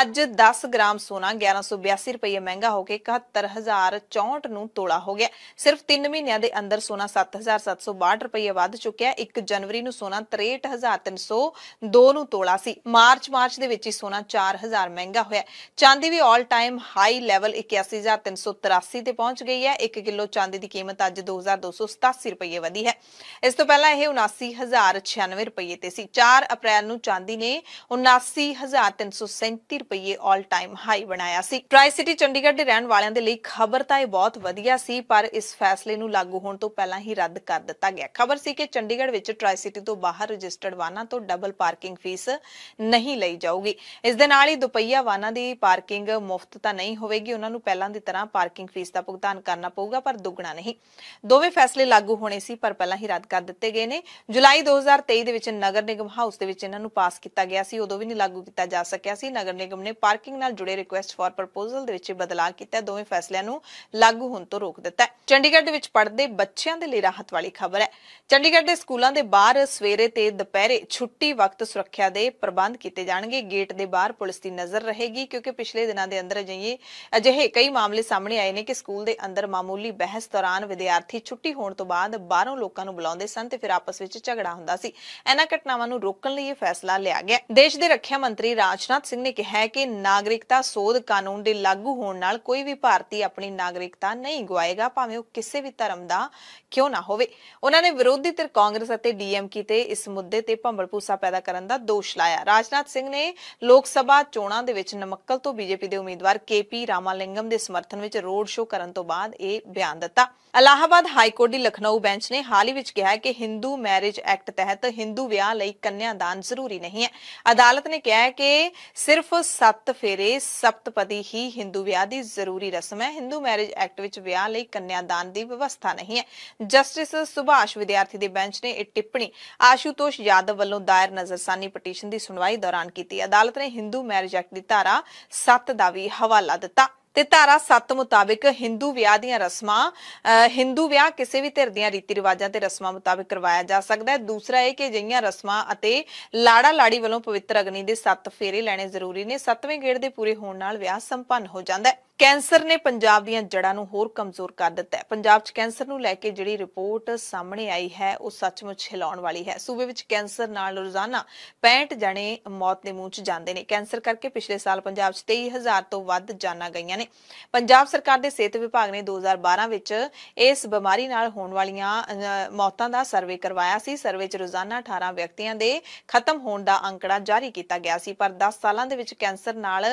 ਅੱਜ 10 ਗ੍ਰਾਮ ਸੋਨਾ 1182 ਰੁਪਏ ਮਹਿੰਗਾ ਹੋ ਕੇ 71064 ਨੂੰ ਤੋਲਾ ਹੋ ਗਿਆ ਸਿਰਫ 3 ਮਹੀਨਿਆਂ ਦੇ ਅੰਦਰ ਸੋਨਾ 7762 ਰੁਪਏ ਵੱਧ ਚੁੱਕਿਆ 1 ਜਨਵਰੀ ਨੂੰ ਸੋਨਾ 63302 ਨੂੰ ਤੋਲਾ ਸੀ ਮਾਰਚ ਮਾਰਚ ਦੇ ਵਿੱਚ ਹੀ ਸੋਨਾ 4000 ਮਹਿੰਗਾ ਹੋਇਆ ਚਾਂਦੀ ਵੀ 올 ਟਾਈਮ ਹਾਈ ਲੈਵਲ 81383 ਤੇ ਪਹੁੰਚ ਗਈ ਹੈ 1 ਕਿਲੋ ਚਾਂਦੀ ਦੀ ਕੀਮਤ ਅੱਜ 2287 ਰੁਪਏ ਵਧੀ ਹੈ ਇਸ ਤੋਂ ਪਹਿਲਾਂ ਇਹ 79096 ਰੁਪਏ ਤੇ ਸੀ 4 ਅਪ੍ਰੈਲ ਨੂੰ ਚਾਂਦੀ ਨੇ 79337 31 ਰੁਪਏ 올 ਟਾਈਮ ਹਾਈ ਬਣਾਇਆ ਸੀ ਟ੍ਰਾਈ ਸਿਟੀ ਚੰਡੀਗੜ੍ਹ ਦੇ ਰਹਿਣ ਵਾਲਿਆਂ ਦੇ ਲਈ ਖਬਰ ਤਾਂ ਇਹ ਬਹੁਤ ਵਧੀਆ ਸੀ ਪਰ ਇਸ ਫੈਸਲੇ ਨੂੰ ਲਾਗੂ ਹੋਣ ਤੋਂ ਪਹਿਲਾਂ ਹੀ ਰੱਦ ਕਰ ਦਿੱਤਾ ਗਿਆ ਖਬਰ ਸੀ ਕਿ ਚੰਡੀਗੜ੍ਹ ਵਿੱਚ ਟ੍ਰਾਈ ਸਿਟੀ ਤੋਂ ਬਾਹਰ ਰਜਿਸਟਰਡ ਵਾਹਨਾਂ ਤੋਂ ਡਬਲ ਪਾਰਕਿੰਗ ਫੀਸ ਨਹੀਂ ਲਈ ਜਾਊਗੀ ਇਸ ਦੇ ਨਾਲ ਹੀ ਦੁਪਹੀਆ ਵਾਹਨਾਂ ਦੀ ਪਾਰਕਿੰਗ ਮੁਫਤ ਤਾਂ ਨਹੀਂ ਹੋਵੇਗੀ ਉਹਨਾਂ ਨੂੰ ਪਹਿਲਾਂ ਦੀ ਤਰ੍ਹਾਂ ਪਾਰਕਿੰਗ ਫੀਸ ਦਾ ਭੁਗਤਾਨ ਕਰਨਾ ਪਊਗਾ ਪਰ ਦੁੱਗਣਾ ਨਹੀਂ ਦੋਵੇਂ ਫੈਸਲੇ ਲਾਗੂ ਹੋਣੇ ਸੀ ਪਰ ਪਹਿਲਾਂ ਹੀ ਰੱਦ ਕਰ ਦਿੱਤੇ ਗਏ ਨੇ ਜੁਲਾਈ 2023 ਦੇ ਵਿੱਚ ਨਗਰ ਨਿਗਮ ਹਾਊਸ ਦੇ ਵਿੱਚ ਇਹਨਾਂ ਨੂੰ ਪਾਸ ਕੀਤਾ ਗਿਆ ਸੀ ਉਦੋਂ ਵੀ ਨਹੀਂ ਲਾਗੂ ਕੀਤਾ ਜਾ ਸਕਿਆ ਸੀ ਨਗਰ ਨਿਗਮ ਨੇ ਪਾਰਕਿੰਗ ਨਾਲ ਜੁੜੇ ਰਿਕੁਐਸਟ ਫਾਰ ਪ੍ਰਪੋਜ਼ਲ ਦੇ ਵਿੱਚ ਬਦਲਾਅ ਕੀਤਾ ਦੋਵੇਂ ਫੈਸਲਿਆਂ ਨੂੰ ਲਾਗੂ ਹੋਣ ਤੋਂ ਰੋਕ ਦਿੱਤਾ ਚੰਡੀਗੜ੍ਹ ਦੇ ਵਿੱਚ ਪੜ੍ਹਦੇ ਬੱਚਿਆਂ ਦੇ ਲਈ ਰਾਹਤ ਵਾਲੀ ਖਬਰ ਹੈ ਚੰਡੀਗੜ੍ਹ ਦੇ ਸਕੂਲਾਂ ਦੇ ਬਾਹਰ ਸਵੇਰੇ ਤੇ ਦੁਪਹਿਰੇ ਛੁੱਟੀ ਵਕਤ ਸੁਰੱਖਿਆ ਦੇ ਪ੍ਰਬੰਧ ਕੀਤੇ ਜਾਣਗੇ ਗੇਟ ਦੇ ਬਾਹਰ ਪੁਲਿਸ ਦੀ ਨਜ਼ਰ ਰਹੇਗੀ ਕਿਉਂਕਿ ਪਿਛਲੇ ਦਿਨਾਂ ਦੇ ਅੰਦਰ ਅਜਿਹੇ ਅਜਿਹੇ ਕਈ ਮਾਮਲੇ ਸਾਹਮਣੇ ਆਏ ਨੇ ਕਿ ਸਕੂਲ ਦੇ ਅੰਦਰ ਮਾਮੂਲੀ ਬਹਿਸ ਦੌਰਾਨ ਵਿਦਿਆਰਥੀ ਛੁੱਟੀ ਹੋਣ ਤੋਂ ਬਾਅਦ ਬਾਹਰੋਂ ਲੋਕਾਂ ਨੂੰ ਬੁਲਾਉਂਦੇ ਸਨ ਤੇ ਫਿਰ ਆਪਸ ਵਿੱਚ ਝਗੜਾ ਹੁੰਦਾ ਸੀ ਇਹਨਾਂ ਘਟਨਾਵਾਂ ਨੂੰ ਰੋਕਣ ਲਈ ਇਹ ਫੈਸਲਾ ਲਿਆ ਗਿਆ ਦੇਸ਼ ਦੇ ਰੱਖਿਆ ਮੰਤਰੀ ਰਾਜਨਾਥ ਸਿੰਘ ਨੇ ਕਿਹਾ ਹੈ ਕਿ ਨਾਗਰਿਕਤਾ ਸੋਧ ਕਾਨੂੰਨ ਦੇ ਲਾਗੂ ਹੋਣ ਨਾਲ ਕੋਈ ਵੀ ਭਾਰਤੀ ਆਪਣੀ ਨਾਗਰਿਕਤਾ ਨਹੀਂ ਗਵਾਏਗਾ ਭਾਵੇਂ ਉਹ ਕਿਸੇ ਵੀ ਧਰਮ ਦਾ ਕਿਉਂ ਨਾ ਹੋਵੇ ਉਹਨਾਂ ਨੇ ਵਿਰੋਧੀ ਧਿਰ ਕਾਂਗਰਸ ਅਤੇ ਡੀਐਮਕੇ ਤੇ ਇਸ ਮੁੱਦੇ ਤੇ ਭੰਬਲਪੂਸਾ ਪੈਦਾ ਕਰਨ ਦਾ ਦੋਸ਼ ਲਾਇਆ ਰਾਜਨਾਥ ਸਿੰਘ ਨੇ ਲੋਕ ਸਭਾ ਚੋਣਾਂ ਦੇ ਵਿੱਚ ਨਮੱਕਲ ਤੋਂ ਬੀਜੇਪੀ ਦੇ ਉਮੀਦਵਾਰ ਕੇਪੀ ਰਾਮਾਲਿੰਗਮ ਦੇ ਸਮਰਥਨ ਵਿੱਚ ਰੋਡ ਸ਼ੋਅ ਕਰਨ ਤੋਂ ਬਾਅਦ ਇਹ ਬਿਆਨ ਦਿੱਤਾ ਅਲਾਹਾਬਾਦ ਹਾਈ ਕੋਰਟ ਦੀ ਲਖਨਊ ਬੈਂਚ ਨੇ ਹਾਲ ਹੀ ਵਿੱਚ ਕਿਹਾ ਕਿ ਹਿੰਦੂ ਮੈਰਿਜ ਐਕਟ ਤਹਿਤ ਹਿੰਦੂ ਵਿਆਹ ਲਈ ਕੰਨਿਆਦਾਨ ਜ਼ਰੂਰੀ ਨਹੀਂ ਹੈ ਅਦਾਲਤ ਨੇ ਕਿਹਾ ਕਿ ਸਿਰਫ ਸੱਤ ਫੇਰੇ ਸਪਤਪਦੀ ਹੀ ਹਿੰਦੂ ਵਿਆਹ ਦੀ ਜ਼ਰੂਰੀ ਰਸਮ ਹੈ ਹਿੰਦੂ ਮੈਰਿਜ ਐਕਟ ਵਿੱਚ ਵਿਆਹ ਲਈ ਕੰਨਿਆਦਾਨ ਦੀ ਵਿਵਸਥਾ ਨਹੀਂ ਹੈ ਜਸਟਿਸ ਸੁਭਾਸ਼ ਵਿਦਿਆਰਥੀ ਦੇ ਬੈਂਚ ਨੇ ਇਹ ਟਿੱਪਣੀ ਆਸ਼ੂਤੋਸ਼ ਯਾਦਵ ਵੱਲੋਂ ਦਾਇਰ ਨਜ਼ਰਸਾਨੀ ਪਟੀਸ਼ਨ ਦੀ ਸੁਣਵਾਈ ਦੌਰਾਨ ਕੀਤੀ ਅਦਾਲਤ ਨੇ ਹਿੰਦੂ ਮੈਰਿਜ ਐਕਟ ਦੀ ਧਾਰਾ 7 ਦਾ ਵੀ ਹਵਾਲਾ ਦਿੱਤਾ ਤੇ ਧਾਰਾ 7 ਮੁਤਾਬਕ Hindu ਵਿਆਹ ਦੀਆਂ ਰਸਮਾਂ Hindu ਵਿਆਹ ਕਿਸੇ ਵੀ ਧਿਰ ਦੀਆਂ ਰੀਤੀ ਰਿਵਾਜਾਂ ਤੇ ਰਸਮਾਂ ਮੁਤਾਬਕ ਕਰਵਾਇਆ ਜਾ ਸਕਦਾ ਹੈ ਦੂਸਰਾ ਇਹ ਕਿ ਜਈਆਂ ਰਸਮਾਂ ਅਤੇ ਲਾੜਾ ਲਾੜੀ ਵੱਲੋਂ ਪਵਿੱਤਰ ਅਗਨੀ ਦੇ 7 ਫੇਰੇ ਲੈਣੇ ਜ਼ਰੂਰੀ ਨੇ 7ਵੇਂ ਗੇੜ ਦੇ ਪੂਰੇ ਹੋਣ ਨਾਲ ਵਿਆਹ ਸੰਪੰਨ ਹੋ ਜਾਂਦਾ ਹੈ ਕੈਂਸਰ ਨੇ ਪੰਜਾਬ ਦੀਆਂ ਜੜਾਂ ਨੂੰ ਹੋਰ ਕਮਜ਼ੋਰ ਕਰ ਦਿੱਤਾ ਹੈ ਪੰਜਾਬ 'ਚ ਕੈਂਸਰ ਨੂੰ ਲੈ ਕੇ ਜਿਹੜੀ ਰਿਪੋਰਟ ਸਾਹਮਣੇ ਆਈ ਹੈ ਉਹ ਸੱਚਮੁੱਚ ਹਿਲਾਉਣ ਵਾਲੀ ਹੈ ਸੂਬੇ ਵਿੱਚ ਕੈਂਸਰ ਨਾਲ ਰੋਜ਼ਾਨਾ 65 ਜਣੇ ਮੌਤ ਦੇ ਮੂੰਹ 'ਚ ਜਾਂਦੇ ਨੇ ਕੈਂਸਰ ਕਰਕੇ ਪਿਛਲੇ ਸਾਲ ਪੰਜਾਬ 'ਚ 23000 ਤੋਂ ਵੱਧ ਜਾਨਾਂ ਗਈਆਂ ਨੇ ਪੰਜਾਬ ਸਰਕਾਰ ਦੇ ਸਿਹਤ ਵਿਭਾਗ ਨੇ 2012 ਵਿੱਚ ਇਸ ਬਿਮਾਰੀ ਨਾਲ ਹੋਣ ਵਾਲੀਆਂ ਮੌਤਾਂ ਦਾ ਸਰਵੇ ਕਰਵਾਇਆ ਸੀ ਸਰਵੇ 'ਚ ਰੋਜ਼ਾਨਾ 18 ਵਿਅਕਤੀਆਂ ਦੇ ਖਤਮ ਹੋਣ ਦਾ ਅੰਕੜਾ ਜਾਰੀ ਕੀਤਾ ਗਿਆ ਸੀ ਪਰ 10 ਸਾਲਾਂ ਦੇ ਵਿੱਚ ਕੈਂਸਰ ਨਾਲ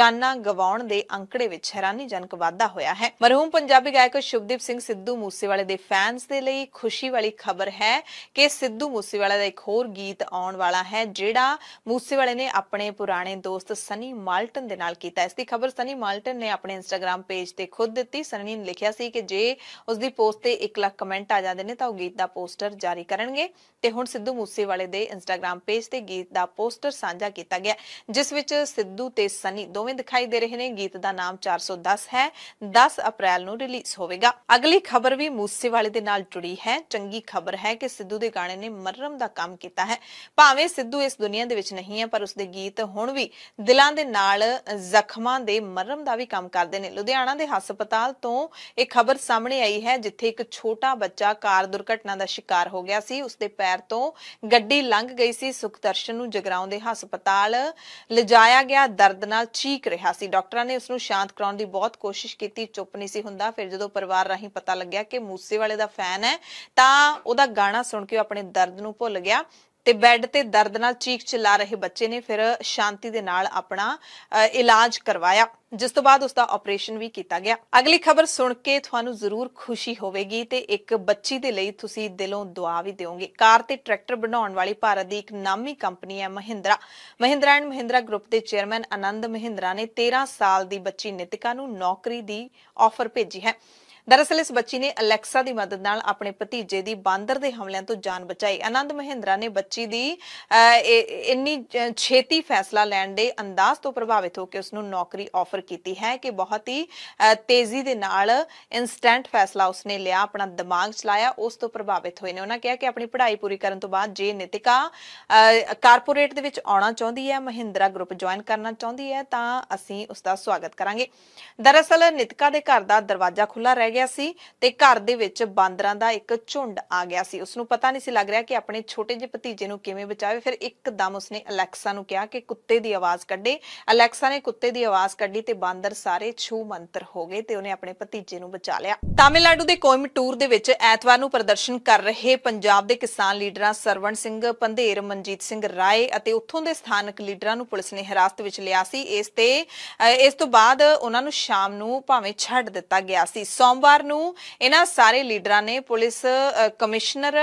ਜਾਨਾਂ ਗਵਾਉਣ ਦੇ ਅੰਕੜੇ ਵਿੱਚ ਹੈਰਾਨੀਜਨਕ ਵਾਧਾ ਹੋਇਆ ਹੈ ਮਰਹੂਮ ਪੰਜਾਬੀ ਗਾਇਕ ਸ਼ੁਭਦੀਪ ਸਿੰਘ ਸਿੱਧੂ ਮੂਸੇਵਾਲੇ ਦੇ ਫੈਨਸ ਦੇ ਲਈ ਖੁਸ਼ੀ ਵਾਲੀ ਖਬਰ ਹੈ ਕਿ ਸਿੱਧੂ ਮੂਸੇਵਾਲੇ ਦਾ ਇੱਕ ਹੋਰ ਗੀਤ ਆਉਣ ਵਾਲਾ ਹੈ ਜਿਹੜਾ ਮੂਸੇਵਾਲੇ ਨੇ ਆਪਣੇ ਪੁਰਾਣੇ ਦੋਸਤ ਸਨੀ ਮਾਲਟਨ ਦੇ ਨਾਲ ਕੀਤਾ ਇਸ ਦੀ ਖਬਰ ਸਨੀ ਮਾਲਟਨ ਨੇ ਆਪਣੇ ਇੰਸਟਾਗ੍ਰam ਪੇਜ ਤੇ ਖੁਦ ਦਿੱਤੀ ਸਨੀ ਨੇ ਲਿਖਿਆ ਸੀ ਕਿ ਜੇ ਉਸ ਦੀ ਪੋਸਟ ਤੇ 1 ਲੱਖ ਕਮੈਂਟ ਆ ਜਾਂਦੇ ਨੇ ਤਾਂ ਉਹ ਗੀਤ ਦਾ ਪੋਸਟਰ ਜਾਰੀ ਕਰਨਗੇ ਤੇ ਹੁਣ ਸਿੱਧੂ ਮੂਸੇਵਾਲੇ ਦੇ ਇੰਸਟਾਗ੍ਰam ਪੇਜ ਤੇ ਗੀਤ ਦਾ ਪੋਸਟਰ ਸਾਂਝਾ ਕੀਤਾ ਗਿਆ ਜਿਸ ਵਿੱਚ ਸਿੱਧੂ ਤੇ ਸਨੀ ਦੋਵੇਂ ਦਿਖਾਈ ਦੇ ਰਹੇ ਨੇ ਗੀਤ ਦਾ ਨਾਮ 410 ਹੈ 10 ਅਪ੍ਰੈਲ ਨੂੰ ਰਿਲੀਜ਼ ਹੋਵੇਗਾ ਅਗਲੀ ਖਬਰ ਵੀ ਮੂਸੇਵਾਲੇ ਦੇ ਨਾਲ ਜੁੜੀ ਹੈ ਚੰਗੀ ਖਬਰ ਹੈ ਕਿ ਸਿੱਧੂ ਦੇ ਗਾਣੇ ਨੇ ਮਰਮ ਦਾ ਕੰਮ ਕੀਤਾ ਹੈ ਭਾਵੇਂ ਸਿੱਧੂ ਇਸ ਦੁਨੀਆ ਦੇ ਵਿੱਚ ਨਹੀਂ ਹੈ ਪਰ ਉਸ ਦੇ ਗੀਤ ਹੁਣ ਵੀ ਦਿਲਾਂ ਦੇ ਨਾਲ ਜ਼ਖਮਾਂ ਦੇ ਮਰਮ ਦਾ ਵੀ ਕੰਮ ਕਰਦੇ ਨੇ ਲੁਧਿਆਣਾ ਦੇ ਹਸਪਤਾਲ ਤੋਂ ਇਹ ਖਬਰ ਸਾਹਮਣੇ ਆਈ ਹੈ ਜਿੱਥੇ ਇੱਕ ਛੋਟਾ ਬੱਚਾ ਕਾਰ ਦੁਰਘਟਨਾ ਦਾ ਸ਼ਿਕਾਰ ਹੋ ਗਿਆ ਸੀ ਉਸ ਦੇ ਪੈਰ ਤੋਂ ਗੱਡੀ ਲੰਘ ਗਈ ਸੀ ਸੁਖਦਰਸ਼ਨ ਨੂੰ ਜਗਰਾਉਂ ਦੇ ਹਸਪਤਾਲ ਲਿਜਾਇਆ ਗਿਆ ਦਰਦ ਨਾਲ ਚੀਕ ਰਿਹਾ ਸੀ ਡਾਕਟਰਾਂ ਨੇ ਉਸ ਨੂੰ ਸ਼ਾਂਤ ਕਰਾਉਣ ਦੀ ਬਹੁਤ ਕੋਸ਼ਿਸ਼ ਕੀਤੀ ਚੁੱਪ ਨਹੀਂ ਸੀ ਹੁੰਦਾ ਫਿਰ ਜਦੋਂ ਪਰਿਵਾਰ ਰਾਹੀਂ ਪਤਾ ਲੱਗਿਆ ਕਿ ਮੂਸੇ ਵਾਲੇ ਦਾ ਫੈਨ ਹੈ ਤਾਂ ਉਹਦਾ ਗਾਣਾ ਸੁਣ ਕੇ ਉਹ ਆਪਣੇ ਦਰਦ ਨੂੰ ਭੁੱਲ ਗਿਆ ਤੇ ਬੈੱਡ ਤੇ ਦਰਦ ਨਾਲ ਚੀਖ ਚਿਲਾ ਰਹੇ ਬੱਚੇ ਨੇ ਫਿਰ ਸ਼ਾਂਤੀ ਦੇ ਨਾਲ ਆਪਣਾ ਇਲਾਜ ਕਰਵਾਇਆ ਜਿਸ ਤੋਂ ਬਾਅਦ ਉਸ ਦਾ ਆਪਰੇਸ਼ਨ ਵੀ ਕੀਤਾ ਗਿਆ ਅਗਲੀ ਖਬਰ ਸੁਣ ਕੇ ਤੁਹਾਨੂੰ ਜ਼ਰੂਰ ਖੁਸ਼ੀ ਹੋਵੇਗੀ ਤੇ ਇੱਕ ਬੱਚੀ ਦੇ ਲਈ ਤੁਸੀਂ ਦਿਲੋਂ ਦੁਆ ਵੀ ਦਿਓਗੇ ਕਾਰ ਤੇ ਟਰੈਕਟਰ ਬਣਾਉਣ ਵਾਲੀ ਭਾਰਤ ਦੀ ਇੱਕ ਨਾਮੀ ਕੰਪਨੀ ਹੈ ਮਹਿੰਦਰਾ ਮਹਿੰਦਰਾ ਐਂਡ ਮਹਿੰਦਰਾ ਗਰੁੱਪ ਦੇ ਚੇਅਰਮੈਨ ਆਨੰਦ ਮਹਿੰਦਰਾ ਨੇ 13 ਸਾਲ ਦੀ ਬੱਚੀ ਨਿਤਿਕਾ ਨੂੰ ਨੌਕਰੀ ਦੀ ਆਫਰ ਭੇਜੀ ਹੈ ਦਰਅਸਲ ਇਸ ਬੱਚੀ ਨੇ ਅਲੈਕਸਾ ਦੀ ਮਦਦ ਨਾਲ ਆਪਣੇ ਭਤੀਜੇ ਦੀ ਬਾਂਦਰ ਦੇ ਹਮਲਿਆਂ ਤੋਂ ਜਾਨ ਬਚਾਈ ਆਨੰਦ ਮਹਿੰਦਰਾ ਨੇ ਬੱਚੀ ਦੀ ਇੰਨੀ ਛੇਤੀ ਫੈਸਲਾ ਲੈਣ ਦੇ ਅੰਦਾਜ਼ ਤੋਂ ਪ੍ਰਭਾਵਿਤ ਹੋ ਕੇ ਉਸ ਨੂੰ ਨੌਕਰੀ ਆਫਰ ਕੀਤੀ ਹੈ ਕਿ ਬਹੁਤ ਹੀ ਤੇਜ਼ੀ ਦੇ ਨਾਲ ਇਨਸਟੈਂਟ ਫੈਸਲਾ ਉਸਨੇ ਲਿਆ ਆਪਣਾ ਦਿਮਾਗ ਚਲਾਇਆ ਉਸ ਤੋਂ ਪ੍ਰਭਾਵਿਤ ਹੋਏ ਨੇ ਉਹਨਾਂ ਕਿਹਾ ਕਿ ਆਪਣੀ ਪੜ੍ਹਾਈ ਪੂਰੀ ਕਰਨ ਤੋਂ ਬਾਅਦ ਜੇ ਨਿਤਿਕਾ ਕਾਰਪੋਰੇਟ ਦੇ ਵਿੱਚ ਆਉਣਾ ਚਾਹੁੰਦੀ ਹੈ ਮਹਿੰਦਰਾ ਗਰੁੱਪ ਜੁਆਇਨ ਕਰਨਾ ਚਾਹੁੰਦੀ ਹੈ ਤਾਂ ਅਸੀਂ ਉਸ ਦਾ ਸਵਾਗਤ ਕਰਾਂਗੇ ਦਰਅਸਲ ਨਿਤਿਕਾ ਦੇ ਘਰ ਦਾ ਦਰਵਾਜ਼ਾ ਖੁੱਲਾ ਰਹਿ ਗਿਆ ਸੀ ਤੇ ਘਰ ਦੇ ਵਿੱਚ ਬਾਂਦਰਾਂ ਦਾ ਇੱਕ ਝੁੰਡ ਆ ਗਿਆ ਸੀ ਉਸ ਨੂੰ ਪਤਾ ਨਹੀਂ ਸੀ ਲੱਗ ਰਿਹਾ ਕਿ ਆਪਣੇ ਛੋਟੇ ਜਿਹੇ ਭਤੀਜੇ ਨੂੰ ਕਿਵੇਂ ਬਚਾਵੇ ਫਿਰ ਇੱਕਦਮ ਉਸਨੇ ਅਲੈਕਸਾ ਨੂੰ ਕਿਹਾ ਕਿ ਕੁੱਤੇ ਦੀ ਆਵਾਜ਼ ਕੱਢੇ ਅਲੈਕਸਾ ਨੇ ਕੁੱਤੇ ਦੀ ਆਵਾਜ਼ ਕੱਢੀ ਤੇ ਬਾਂਦਰ ਸਾਰੇ ਛੂ ਮੰਤਰ ਹੋ ਗਏ ਤੇ ਉਹਨੇ ਆਪਣੇ ਭਤੀਜੇ ਨੂੰ ਬਚਾ ਲਿਆ ਤਾਮਿਲਨਾਡੂ ਦੇ ਕੋਇਮ ਟੂਰ ਦੇ ਵਿੱਚ ਐਤਵਾਰ ਨੂੰ ਪ੍ਰਦਰਸ਼ਨ ਕਰ ਰਹੇ ਪੰਜਾਬ ਦੇ ਕਿਸਾਨ ਲੀਡਰਾਂ ਸਰਵਣ ਸਿੰਘ ਪੰਧੇਰ ਮਨਜੀਤ ਸਿੰਘ ਰਾਏ ਅਤੇ ਉੱਥੋਂ ਦੇ ਸਥਾਨਕ ਲੀਡਰਾਂ ਨੂੰ ਪੁਲਿਸ ਨੇ ਹਿਰਾਸਤ ਵਿੱਚ ਲਿਆ ਸੀ ਇਸ ਤੇ ਇਸ ਤੋਂ ਬਾਅਦ ਉਹਨਾਂ ਨੂੰ ਸ਼ਾਮ ਨੂੰ ਭਾਵੇਂ ਛੱਡ ਦਿੱਤਾ ਗਿਆ ਸੀ ਸੋਮ ਸੋਮਵਾਰ ਨੂੰ ਇਹਨਾਂ ਸਾਰੇ ਲੀਡਰਾਂ ਨੇ ਪੁਲਿਸ ਕਮਿਸ਼ਨਰ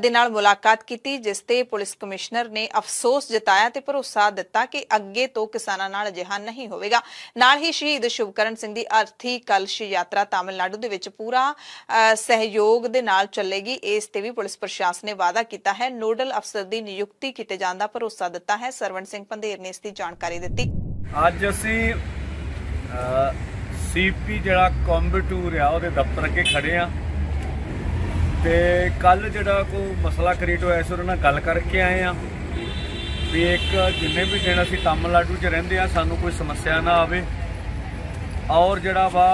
ਦੇ ਨਾਲ ਮੁਲਾਕਾਤ ਕੀਤੀ ਜਿਸ ਤੇ ਪੁਲਿਸ ਕਮਿਸ਼ਨਰ ਨੇ ਅਫਸੋਸ ਜਤਾਇਆ ਤੇ ਭਰੋਸਾ ਦਿੱਤਾ ਕਿ ਅੱਗੇ ਤੋਂ ਕਿਸਾਨਾਂ ਨਾਲ ਅਜਿਹਾ ਨਹੀਂ ਹੋਵੇਗਾ ਨਾਲ ਹੀ ਸ਼ਹੀਦ ਸ਼ੁਭਕਰਨ ਸਿੰਘ ਦੀ ਅਰਥੀ ਕਲਸ਼ ਯਾਤਰਾ ਤਾਮਿਲਨਾਡੂ ਦੇ ਵਿੱਚ ਪੂਰਾ ਸਹਿਯੋਗ ਦੇ ਨਾਲ ਚੱਲੇਗੀ ਇਸ ਤੇ ਵੀ ਪੁਲਿਸ ਪ੍ਰਸ਼ਾਸਨ ਨੇ ਵਾਅਦਾ ਕੀਤਾ ਹੈ ਨੋਡਲ ਅਫਸਰ ਦੀ ਨਿਯੁਕਤੀ ਕੀਤੇ ਜਾਣ ਦਾ ਭਰੋਸਾ ਦਿੱਤਾ ਹੈ ਸਰਵਣ ਸਿੰਘ ਪੰਧੇਰ ਨੇ ਇਸ ਦੀ ਜਾਣਕਾਰੀ ਦਿੱਤੀ ਅੱਜ ਅਸੀਂ ਸੀਪੀ ਜਿਹੜਾ ਕੰਬਟੂਰ ਆ ਉਹਦੇ ਦਫ਼ਤਰ ਅੱਗੇ ਖੜੇ ਆ ਤੇ ਕੱਲ ਜਿਹੜਾ ਕੋ ਮਸਲਾ ਕ੍ਰੀਏਟ ਹੋਇਆ ਸੀ ਉਹਨਾਂ ਨਾਲ ਗੱਲ ਕਰਕੇ ਆਏ ਆ ਵੀ ਇੱਕ ਜਿੰਨੇ ਵੀ ਦਿਨ ਅਸੀਂ ਤਾਮਿਲਨਾਡੂ 'ਚ ਰਹਿੰਦੇ ਆ ਸਾਨੂੰ ਕੋਈ ਸਮੱਸਿਆ ਨਾ ਆਵੇ ਔਰ ਜਿਹੜਾ ਵਾ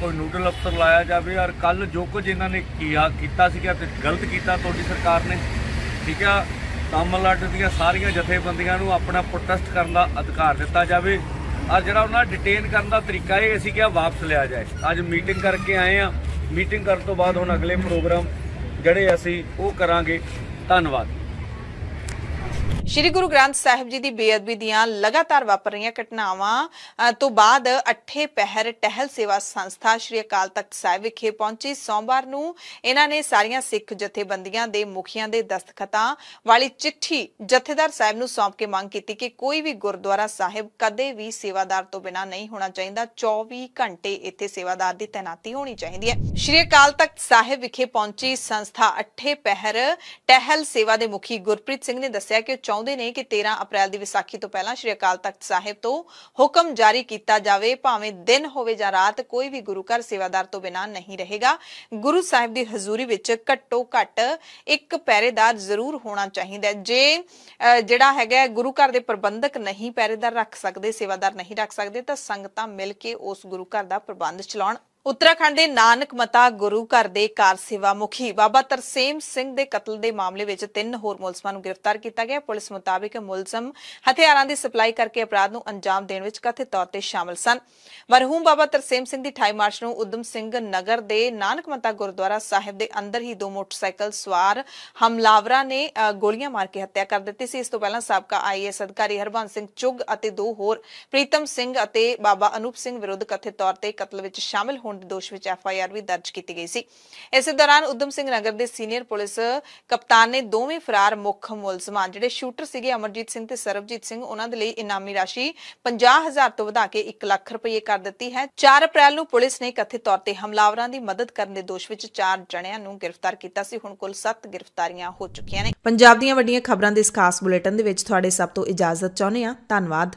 ਕੋਈ ਨੂਡਲ ਅਫਸਰ ਲਾਇਆ ਜਾਵੇ ਔਰ ਕੱਲ ਜੋ ਕੁਝ ਇਹਨਾਂ ਨੇ ਕੀਆ ਕੀਤਾ ਸੀਗਾ ਤੇ ਗਲਤ ਕੀਤਾ ਤੁਹਾਡੀ ਸਰਕਾਰ ਨੇ ਠੀਕ ਆ ਤਾਮਿਲਨਾਡੂ ਦੀਆਂ ਸਾਰੀਆਂ ਜਥੇਬੰਦੀਆਂ ਨੂੰ ਆਪਣਾ ਪ੍ਰੋਟੈਸਟ ਕਰਨ ਦਾ ਅਧਿਕਾਰ ਦਿੱਤਾ ਜਾਵੇ ਔਰ ਜਿਹੜਾ ਉਹਨਾਂ ਡਿਟੇਨ ਕਰਨ ਦਾ ਤਰੀਕਾ ਇਹ ਅਸੀਂ ਕਿਹਾ ਵਾਪਸ ਲਿਆ ਜਾਏ ਅੱਜ ਮੀਟਿੰਗ ਕਰਕੇ ਆਏ ਆ ਮੀਟਿੰਗ ਕਰਨ ਤੋਂ ਬਾਅਦ ਹੁਣ ਅਗਲੇ ਪ੍ਰੋਗਰਾਮ ਜਿਹੜੇ ਅਸੀਂ ਉਹ ਕਰਾਂਗੇ ਧੰਨਵਾਦ ਸ਼੍ਰੀ ਗੁਰੂ ਗ੍ਰੰਥ ਸਾਹਿਬ ਜੀ ਦੀ ਬੇਅਦਬੀ ਦੀਆਂ ਲਗਾਤਾਰ ਵਾਪਰ ਰਹੀਆਂ ਘਟਨਾਵਾਂ ਤੋਂ ਬਾਅਦ ਅੱਠੇ ਪਹਿਰ ਟਹਿਲ ਸੇਵਾ ਸੰਸਥਾ ਸ਼੍ਰੀ ਅਕਾਲ ਤਖਤ ਸਾਹਿਬ ਵਿਖੇ ਪਹੁੰਚੀ ਸੋਮਵਾਰ ਨੂੰ ਇਹਨਾਂ ਨੇ ਸਾਰੀਆਂ ਸਿੱਖ ਜਥੇਬੰਦੀਆਂ ਦੇ ਮੁਖੀਆਂ ਦੇ ਦਸਤਖਤਾਂ ਵਾਲੀ ਚਿੱਠੀ ਜਥੇਦਾਰ ਸਾਹਿਬ ਨੂੰ ਸੌਂਪ ਕੇ ਮੰਗ ਕੀਤੀ ਕਿ ਕੋਈ ਵੀ ਗੁਰਦੁਆਰਾ ਸਾਹਿਬ ਕਦੇ ਵੀ ਸੇਵਾਦਾਰ ਤੋਂ ਬਿਨਾਂ ਨਹੀਂ ਹੋਣਾ ਚਾਹੀਦਾ 24 ਘੰਟੇ ਇੱਥੇ ਸੇਵਾਦਾਰ ਦੀ ਤਾਇਨਾਤੀ ਹੋਣੀ ਚਾਹੀਦੀ ਹੈ ਸ਼੍ਰੀ ਅਕਾਲ ਤਖਤ ਸਾਹਿਬ ਵਿਖੇ ਪਹੁੰਚੀ ਸੰਸਥਾ ਅੱਠੇ ਪਹਿਰ ਟਹਿਲ ਸੇਵਾ ਦੇ ਮੁਖੀ ਗੁਰਪ੍ਰੀਤ ਸਿੰਘ ਨੇ ਦੱਸਿਆ ਕਿ ਚਾਹੁੰਦੇ ਨੇ ਕਿ 13 ਅਪ੍ਰੈਲ ਦੀ ਵਿਸਾਖੀ ਤੋਂ ਪਹਿਲਾਂ ਸ਼੍ਰੀ ਅਕਾਲ ਤਖਤ ਸਾਹਿਬ ਤੋਂ ਹੁਕਮ ਜਾਰੀ ਕੀਤਾ ਜਾਵੇ ਭਾਵੇਂ ਦਿਨ ਹੋਵੇ ਜਾਂ ਰਾਤ ਕੋਈ ਵੀ ਗੁਰੂ ਘਰ ਸੇਵਾਦਾਰ ਤੋਂ ਬਿਨਾਂ ਨਹੀਂ ਰਹੇਗਾ ਗੁਰੂ ਸਾਹਿਬ ਦੀ ਹਜ਼ੂਰੀ ਵਿੱਚ ਘੱਟੋ ਘੱਟ ਇੱਕ ਪਹਿਰੇਦਾਰ ਜ਼ਰੂਰ ਹੋਣਾ ਚਾਹੀਦਾ ਜੇ ਜਿਹੜਾ ਹੈਗਾ ਗੁਰੂ ਘਰ ਦੇ ਪ੍ਰਬੰਧਕ ਨਹੀਂ ਪਹਿਰੇਦਾਰ ਰੱਖ ਸਕਦੇ ਸੇਵਾਦਾਰ ਨਹੀਂ ਰੱਖ ਸਕਦੇ ਤਾਂ ਸੰਗਤਾਂ ਮਿਲ ਕੇ ਉਸ ਗੁਰੂ ਘਰ ਦਾ ਪ੍ਰਬੰਧ ਚਲਾਉਣ ਉੱਤਰਾਖੰਡ ਦੇ ਨਾਨਕ ਮਤਾ ਗੁਰੂ ਘਰ ਦੇ ਕਾਰ ਸੇਵਾ ਮੁਖੀ ਬਾਬਾ ਤਰਸੇਮ ਸਿੰਘ ਦੇ ਕਤਲ ਦੇ ਮਾਮਲੇ ਵਿੱਚ ਤਿੰਨ ਹੋਰ ਮੁਲਜ਼ਮਾਂ ਨੂੰ ਗ੍ਰਿਫਤਾਰ ਕੀਤਾ ਗਿਆ ਪੁਲਿਸ ਮੁਤਾਬਕ ਮੁਲਜ਼ਮ ਹਥਿਆਰਾਂ ਦੀ ਸਪਲਾਈ ਕਰਕੇ ਅਪਰਾਧ ਨੂੰ ਅੰਜਾਮ ਦੇਣ ਵਿੱਚ ਕਥਿਤ ਤੌਰ ਤੇ ਸ਼ਾਮਲ ਸਨ ਮਰਹੂਮ ਬਾਬਾ ਤਰਸੇਮ ਸਿੰਘ ਦੀ 28 ਮਾਰਚ ਨੂੰ ਉਦਮ ਸਿੰਘ ਨਗਰ ਦੇ ਨਾਨਕ ਮਤਾ ਗੁਰਦੁਆਰਾ ਸਾਹਿਬ ਦੇ ਅੰਦਰ ਹੀ ਦੋ ਮੋਟਰਸਾਈਕਲ ਸਵਾਰ ਹਮਲਾਵਰਾਂ ਨੇ ਗੋਲੀਆਂ ਮਾਰ ਕੇ ਹੱਤਿਆ ਕਰ ਦਿੱਤੀ ਸੀ ਇਸ ਤੋਂ ਪਹਿਲਾਂ ਸਾਬਕਾ ਆਈਐਸ ਅਧਿਕਾਰੀ ਹਰਬੰਸ ਸਿੰਘ ਚੁੱਗ ਅਤੇ ਦੋ ਹੋਰ ਪ੍ਰੀਤਮ ਸਿੰਘ ਅਤੇ ਬਾਬਾ ਅਨੂਪ ਸਿੰਘ ਵਿਰੁੱਧ ਕਥਿਤ ਤੌਰ ਤੇ ਕਤਲ ਵਿੱਚ ਸ਼ਾਮਲ ਹੋਣ ਹੋਣ ਦੇ ਦੋਸ਼ ਵਿੱਚ ਐਫ ਆਈ ਆਰ ਵੀ ਦਰਜ ਕੀਤੀ ਗਈ ਸੀ ਇਸੇ ਦੌਰਾਨ ਉਦਮ ਸਿੰਘ ਨਗਰ ਦੇ ਸੀਨੀਅਰ ਪੁਲਿਸ ਕਪਤਾਨ ਨੇ ਦੋਵੇਂ ਫਰਾਰ ਮੁੱਖ ਮੁਲਜ਼ਮਾਂ ਜਿਹੜੇ ਸ਼ੂਟਰ ਸੀਗੇ ਅਮਰਜੀਤ ਸਿੰਘ ਤੇ ਸਰਬਜੀਤ ਸਿੰਘ ਉਹਨਾਂ ਦੇ ਲਈ ਇਨਾਮੀ ਰਾਸ਼ੀ 50000 ਤੋਂ ਵਧਾ ਕੇ 1 ਲੱਖ ਰੁਪਏ ਕਰ ਦਿੱਤੀ ਹੈ 4 ਅਪ੍ਰੈਲ ਨੂੰ ਪੁਲਿਸ ਨੇ ਕਥਿਤ ਤੌਰ ਤੇ ਹਮਲਾਵਰਾਂ ਦੀ ਮਦਦ ਕਰਨ ਦੇ ਦੋਸ਼ ਵਿੱਚ 4 ਜਣਿਆਂ ਨੂੰ ਗ੍ਰਿਫਤਾਰ ਕੀਤਾ ਸੀ ਹੁਣ ਕੁੱਲ 7 ਗ੍ਰਿਫਤਾਰੀਆਂ ਹੋ ਚੁੱਕੀਆਂ ਨੇ ਪੰਜਾਬ ਦੀਆਂ ਵੱਡੀਆਂ ਖਬਰਾਂ ਦੇ ਇਸ ਖਾਸ ਬੁਲੇਟਿਨ ਦੇ ਵਿੱਚ ਤੁਹਾਡੇ ਸਭ ਤੋਂ ਇਜਾਜ਼ਤ ਚਾਹੁੰਦੇ ਆ ਧੰਨਵਾਦ